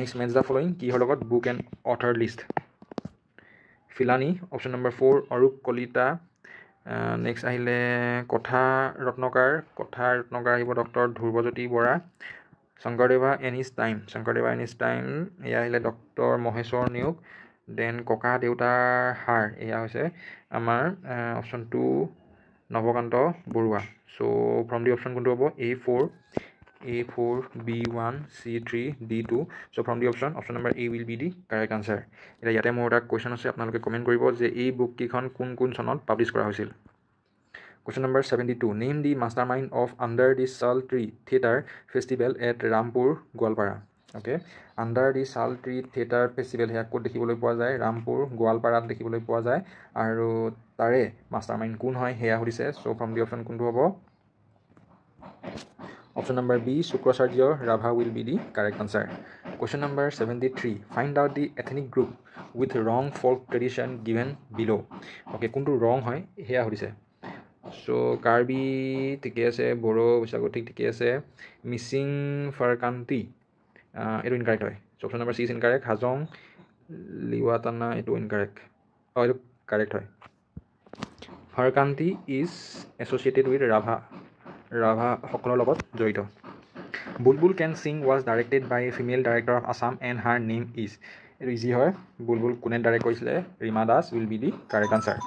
S1: next match the following কিহৰ লগত book and author list ফিলানী option number four Arup Kalita next আহিলে কথা ৰত্নকাৰ কথা ৰত্নকাৰ আহিব doctor Dhrubajyoti Bora Sankardeva and time Sankardeva and time এয়া আহিলে ডক্টৰ মহেশ্বৰ নিয়োগ দেন ককা দেউতাৰ হাৰ এয়া হৈছে আমাৰ option two Nabakanta Barua so' from the option কোনটো হ'ব A four A four B one C three D two so' from the option option number A will be the correct answer এতিয়া ইয়াতে মোৰ এটা কুৱেশ্যন আছে আপোনালোকে কমেণ্ট কৰিব যে এই বুককেইখন কোন কোন চনত পাব্লিছ কৰা হৈছিল question number seventy two name the mastermind of under the Sal tree theatre festival at Rampur Goalpara okay under the Sal tree theatre festival সেয়া ক'ত দেখিবলৈ পোৱা যায় ৰামপুৰ গোৱালপাৰাত দেখিবলৈ পোৱা যায় আৰু তাৰে মাষ্টাৰ মাইণ্ড কোন হয় সেয়া সুধিছে চ' ফ্ৰম দি অপশ্যন কোনটো হ'ব option number B Sukracharya Rabha will be the correct answer question number seventy three find out the ethnic group with Rong folk tradition given below' okay কোনটো ৰং হয় সেয়া সুধিছে চ' কাৰ্বি ঠিকেই আছে বড়ো ঠিক ঠিকেই আছে মিচিং ফাৰকান্তি এইটো ইনকাৰেক্ট হয় option number six incorrect Hajong লিৱাটানা এইটো ইনকাৰেক্ট অঁ এইটো কাৰেক্ট হয় Farkanti is associated with Rabha ৰাভাসকলৰ লগত জড়িত Bulbul can sing was directed by female director of Assam and her name is এইটো ইজি হয় বুলবুল কোনে ডাইৰেক্ট কৰিছিলে Rima Das will be the correct answer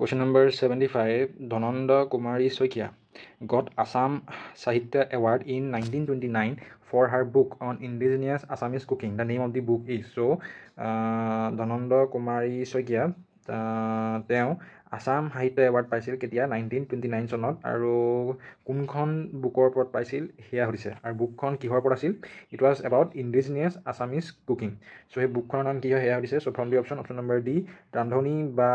S1: question number seventy five Dhananda Kumari Saikia got Assam Sahitya award in nineteen twenty nine for her book on indigenous Assamese cooking the name of the book is so' Dhananda Kumari Saikia তেওঁ Assam Sahitya award পাইছিল কেতিয়া nineteen twenty nine চনত আৰু কোনখন বুকৰ ওপৰত পাইছিল সেয়া সুধিছে আৰু বুকখন কিহৰ ওপৰত আছিল it was about indigenous Assamese cooking so' সেই বুকখনৰ নাম কি হয় সেয়া সুধিছে so' from the option option number D Randhani বা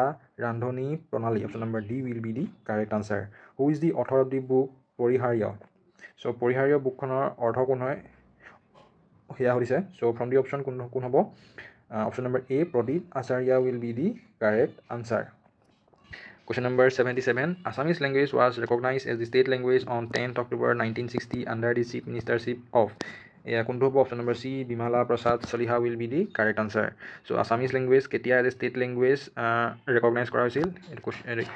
S1: Randhani Pranali option number D will be the correct answer who is the author of the book Pariharya so' Pariharya বুকখনৰ অৰ্থ কোন হয় সেয়া সুধিছে চ' ফ্ৰম দি অপশ্যন কোন কোন হ'ব option number A Pradip Acharya will be the correct answer Question number 77. Assamese language was recognized as the state language on 10th October 1960 under the chief ministership of. Option number C, Bimala Prasad Saliha will be the correct answer. So, Assamese language, Ketia is the state language uh, recognized for Brazil.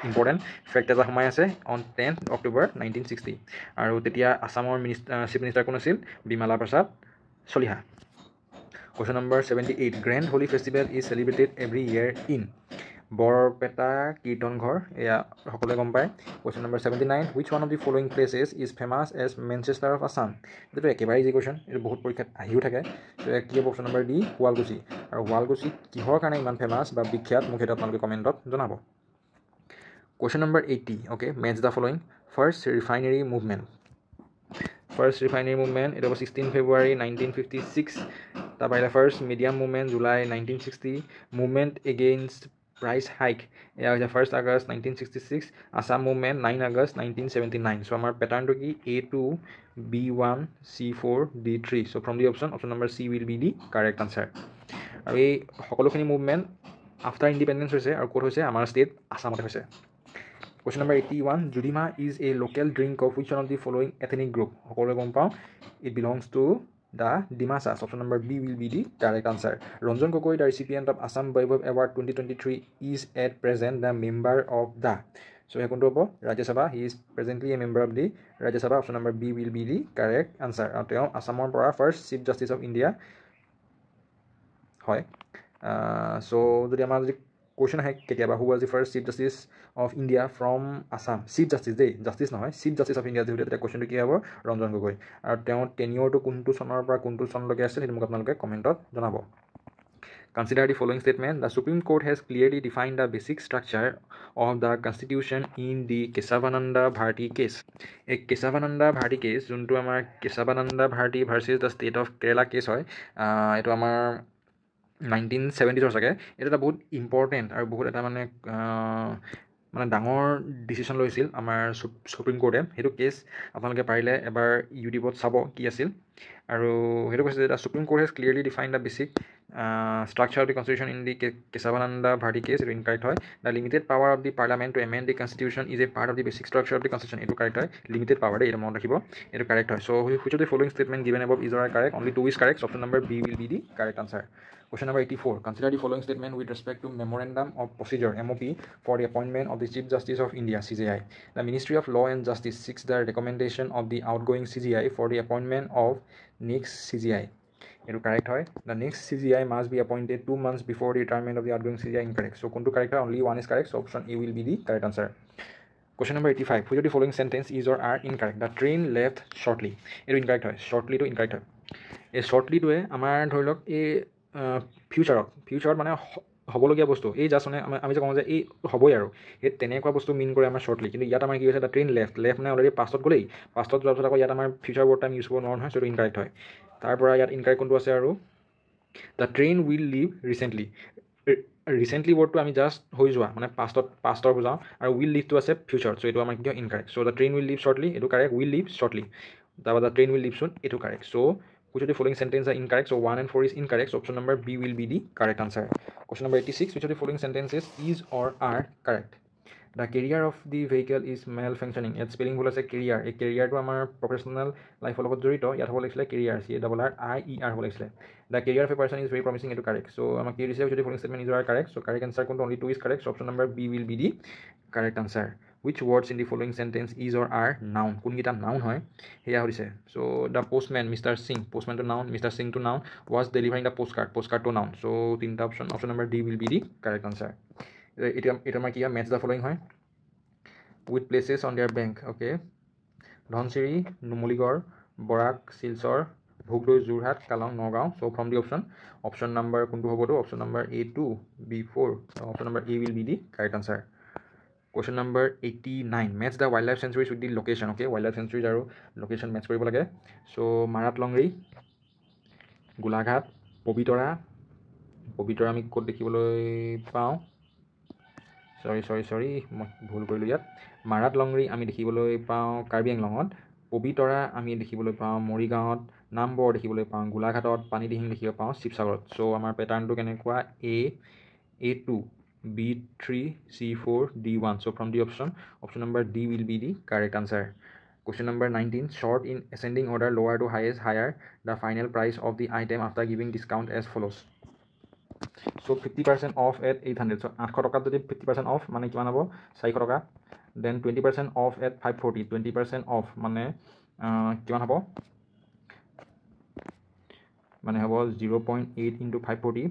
S1: Important fact as a Humayase on 10th October 1960. Aru Ketia, Assam or Minister, Bimala Prasad Saliha. Question number 78. Grand Holy Festival is celebrated every year in. Barpeta Kirtanghar এয়া সকলোৱে গম পায় question number seventy nine which one of the following places is famous as Manchester of Assam এইটো একেবাৰে যি question এইটো বহুত পৰীক্ষাত আহিও থাকে কি হ'ব অপশ্যন নম্বৰ ডি ৱালকুচি আৰু ৱালকুচি কিহৰ কাৰণে ইমান ফেমাছ বা বিখ্যাত মোক সেইটো আপোনালোকে কমেণ্টত জনাব question number eighty okay match the following first refinery movement first refinery movement এইটো হ'ব sixteen February nineteen fifty six তাৰপৰা আহিলে first medium movement July nineteen sixty movement against price hike এয়া হৈছে first August nineteen sixty six Assam movement nine August nineteen seventy nine so' আমাৰ পেটাৰ্ণটো কি A two B one C four D three so' from the option option number C will be the correct answer আৰু এই সকলোখিনি movement after independence হৈছে আৰু ক'ত হৈছে আমাৰ ষ্টেট আছামতে হৈছে question number eighty one Judima is a local drink of which of the following ethnic group সকলোৱে গম পাওঁ it belongs to the Dimasa. So, option number B will be the correct answer. Ronjon Gogoi, the recipient of Assam Baibab Award 2023, is at present the member of the. So, here comes the Rajya Sabha. He is presently a member of the Rajya Sabha. Option number B will be the correct answer. Now, so, Assam Pora, first Chief Justice of India. Uh, so, the Dimasa. Question আহে কেতিয়াবা who was the first chief justice of India from Assam chief justice দেই justice নহয় chief justice of India যিহেতু তেতিয়া কুৱেশ্যনটো কি হ'ব ৰঞ্জন গগৈ আৰু তেওঁ টেনিয়ৰটো কোনটো চনৰ পৰা কোনটো চনলৈকে আছে সেইটো মোক আপোনালোকে কমেণ্টত জনাব consider the following statement the Supreme Court has clearly define the basic structure of the constitution in the Kesavananda Bharati case এই কেশাবানন্দা ভাৰতী কেছ যোনটো আমাৰ Kesavananda Bharati versus the state of Kerala case হয় এইটো আমাৰ নাইনটিন ছেভেণ্টিজৰ চাগে এইটো এটা বহুত ইম্পৰ্টেণ্ট আৰু বহুত এটা মানে মানে ডাঙৰ ডিচিশ্যন লৈছিল আমাৰ চুপ্ৰিম কোৰ্টে সেইটো কেছ আপোনালোকে পাৰিলে এবাৰ ইউটিউবত চাব কি আছিল আৰু সেইটো কৈছে যে এটা Supreme Court has clearly define the basic structure of the constitution in the Kesavananda Bharati case এইটো ইনকাৰেক্ট হয় the limited power of the parliament to amend the constitution is a part of the basic structure of the constitution এইটো correct হয় limited power দেই এইটো মনত ৰাখিব এইটো correct হয় so' which of the following statement given above is are correct only two is correct option number B will be the correct answer Question number 84. Consider the following statement with respect to Memorandum of Procedure MOP for the appointment of the Chief Justice of India CJI. The Ministry of Law and Justice seeks the recommendation of the outgoing CJI for the appointment of next CJI. It is correct. The next CGI must be appointed two months before the retirement of the outgoing CGI. Incorrect. So, Kuntu correct. Only one is correct. So, option A will be the correct answer. Question number 85. Which of the following sentence is or are incorrect? The train left shortly. it incorrect. Shortly to incorrect. A shortly to a, amar, thoi ফিউচাৰত ফিউচাৰত মানে হ'বলগীয়া বস্তু এই just মানে আমি যে কওঁ যে এই হ'বই আৰু সেই তেনেকুৱা বস্তু মিন কৰে আমাৰ শ্বৰ্টলি কিন্তু ইয়াত আমাৰ কি হৈছে ট্ৰেইন লেফ্ট লেফ্ট মানে অলৰেডি পাষ্টত গ'লেই পাষ্টত যোৱাৰ পিছত আকৌ ইয়াত আমাৰ ফিউচাৰ বৰ্ড টাইম ইউজ কৰিব নোৱাৰা নহয় সেইটো ইনকাৰেক্ট হয় তাৰ পৰা ইয়াত ইনকাৰেক্ট কোনটো আছে আৰু the train will leave recently recently বৰ্ডটো আমি জাষ্ট হৈ যোৱা মানে পাষ্টত পাষ্টৰ বুজাওঁ আৰু উইল লিভটো আছে ফিউচাৰত চ' এইটো আমাৰ কিয় incorrect so' the train will leave shortly এইটো কাৰেক্ট উইল লিভ শ্বৰ্টলি তাৰপৰা the train will leave soon এইটো correct so' which of the following sentences are incorrect so 1 and 4 is incorrect so option number b will be the correct answer question number 86 which of the following sentences is or are correct the career of the vehicle is malfunctioning at spelling bullets a career a career to our professional life of the rito yet whole like career c double r i e r whole the career of a person is very promising to correct so i'm a curious which of the following statement is correct so correct answer only two is correct so option number b will be the correct answer which words in the following sentence is or are noun কোনকেইটা noun হয় সেয়া হৈছে so' the postman mister Singh পষ্টমেনটো noun mister সিংটো noun was delivering the postcard পষ্ট কাৰ্ডটো noun so' তিনিটা option option number D will be the correct answer এতিয়া এতিয়া আমাৰ কি হয় মেটছ দ্য ফলোয়িং হয় with places on their bank okay Dhansiri Numaligarh Barak Silchar Bhogdoi Jorhat কালং Nagaon so' from the option option number কোনটো হ'বতো option number A two B four option number A will be the correct answer question number eighty nine match the wildlife sanctuaries with the location okay wildlife sanctuaries আৰু location match কৰিব লাগে চ' মাৰাত লংৰি গোলাঘাট পবিতৰা পবিতৰা আমি ক'ত দেখিবলৈ পাওঁ চৰি sorry চৰি মই ভুল কৰিলোঁ ইয়াত মাৰাত লংৰি আমি দেখিবলৈ পাওঁ কাৰ্বি আংলঙত পবিতৰা আমি দেখিবলৈ পাওঁ মৰিগাঁৱত নামবৰ দেখিবলৈ পাওঁ গোলাঘাটত পানীদিহিং দেখিব পাওঁ শিৱসাগৰত চ' আমাৰ পেটাৰ্ণটো কেনেকুৱা A A two b3 c4 d1 so from the option option number d will be the correct answer question number 19 short in ascending order lower to highest higher the final price of the item after giving discount as follows so 50 percent off at 800 so 50 percent off money then 20 percent off at 540 20 percent off money uh মানে হ'ব 0.8 into 540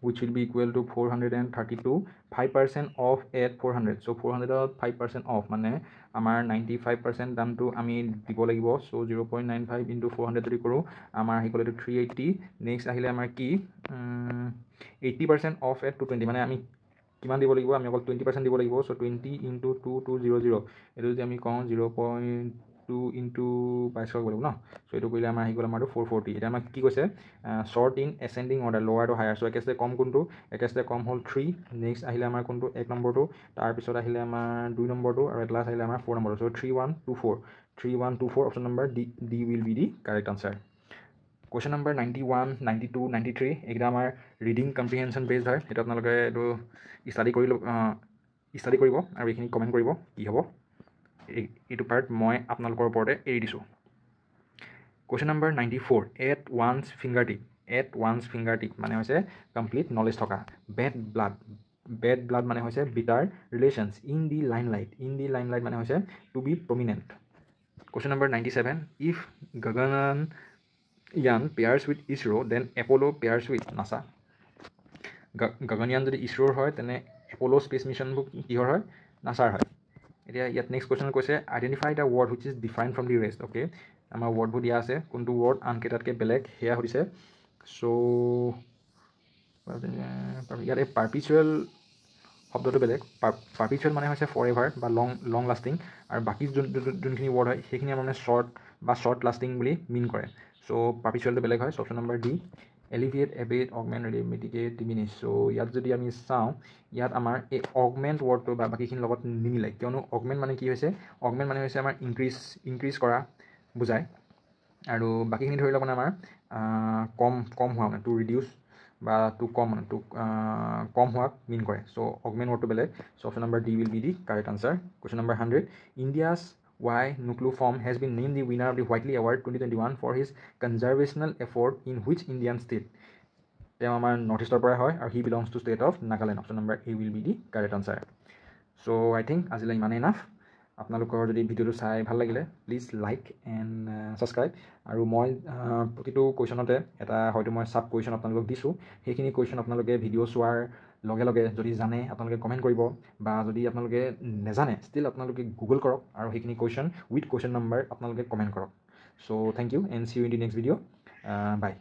S1: which will be equal to 432 5 percent off at 400 so 400 5 percent off mane amar 95 percent dam to ami dibo lagibo so 0 0.95 into 400 to koru amar equal to 380 next ahile amar ki 80 percent off at 220 mane ami কিমান দিব লাগিব আমি অকল twenty percent দিব লাগিব so' twenty into two two zero' zero' এইটো যদি আমি কওঁ জিৰ' পইণ্ট টু ইনটু পাইছ কৰিব লাগিব ন চ' এইটো কৰিলে আমাৰ আহি গ'ল আমাৰটো ফ'ৰ ফৰ্টি এতিয়া আমাক কি কৈছে sort in ascending order to higher so' একে একেচতে কম কোনটো একেচতে কম হ'ল থ্ৰী নেক্সট আহিলে আমাৰ কোনটো এক নম্বৰটো তাৰপিছত আহিলে আমাৰ দুই নম্বৰটো আৰু এট লাষ্ট আহিলে আমাৰ ফ'ৰ নম্বৰটো so' three one two four three one two four option number D D will be the correct answer question number ninety one ninety two ninety three এইকেইটা আমাৰ ৰিডিং কম্প্ৰিহেনশ্যন বেছড হয় সেইটো আপোনালোকে এইটো study কৰি ল'ব study কৰিব আৰু এইখিনি কমেণ্ট কৰিব কি হ'ব এই এইটো পাৰ্ট মই আপোনালোকৰ ওপৰতে এৰি দিছোঁ question number ninety four at one's finger tip at one's finger tip মানে হৈছে কমপ্লিট নলেজ থকা বেড ব্লাড বেড ব্লাড মানে হৈছে bitter relations in the limelight in the limelight মানে হৈছে to be prominent question number ninety seven if Gaganyaan pair with ISRO' then Apollo' pair with NASA Gaganyaan যদি ইছৰ'ৰ হয় তেনে Apollo' space মিছনবোৰ কিহৰ হয় নাচাৰ হয় এতিয়া ইয়াত নেক্সট কুৱেশ্যন কৈছে identify the word which is define from the rest okay আমাৰ ৱৰ্ডবোৰ দিয়া আছে কোনটো ৱৰ্ড আনকেইটাতকৈ বেলেগ সেয়া হৈছে চ' ইয়াত এই পাৰ্পিচুৱেল শব্দটো বেলেগ পাৰ্পিচুৱেল মানে হৈছে ফৰ এভাৰ বা লং লং লাষ্টিং আৰু বাকী যোনখিনি ৱৰ্ড হয় সেইখিনি আমাৰ মানে শ্বৰ্ট বা শ্বৰ্ট লাষ্টিং বুলি মিন কৰে চ' পাৰ্পিচুৱেলটো বেলেগ হয় option number D alleviate abate augment ready medicate diminish so' ইয়াত যদি আমি চাওঁ ইয়াত আমাৰ এই অগমেণ্ট ৱৰ্ডটো বা বাকীখিনিৰ লগত নিমিলে কিয়নো অগমেণ্ট মানে কি হৈছে অগমেণ্ট মানে হৈছে আমাৰ ইনক্ৰিজ ইনক্ৰিজ কৰা বুজায় আৰু বাকীখিনি ধৰি লওক মানে আমাৰ কম কম হোৱা মানে টু ৰিডিউচ বা টু কম মানে টু কম হোৱাক মিন কৰে চ' অগমেণ্ট ৱৰ্ডটো বেলেগ so' option number D will be the correct answer question number hundred India's why নুক্লু why Nucleoform has been named the the Whitley award twenty twenty one for his conservational effort in which Indian state তেওঁ আমাৰ north ইষ্টৰ পৰাই হয় আৰু he belongs to state of Nagaland option number A will be the correct answer so' I think আজিলৈ ইমানেই নাফ আপোনালোকৰ যদি ভিডিঅ'টো চাই ভাল লাগিলে প্লিজ লাইক এণ্ড ছাবস্ক্ৰাইব আৰু মই প্ৰতিটো কুৱেশ্যনতে এটা হয়তো মই চাব কুৱেশ্যন আপোনালোকক দিছোঁ সেইখিনি কুৱেশ্যন আপোনালোকে ভিডিঅ' চোৱাৰ লগে লগে যদি জানে আপোনালোকে কমেণ্ট কৰিব বা যদি আপোনালোকে নেজানে ষ্টিল আপোনালোকে গুগল কৰক আৰু সেইখিনি কুৱেশ্যন উইথ কুৱেশ্যন নাম্বাৰ আপোনালোকে কমেণ্ট কৰক so' thank you and see you in the next video' by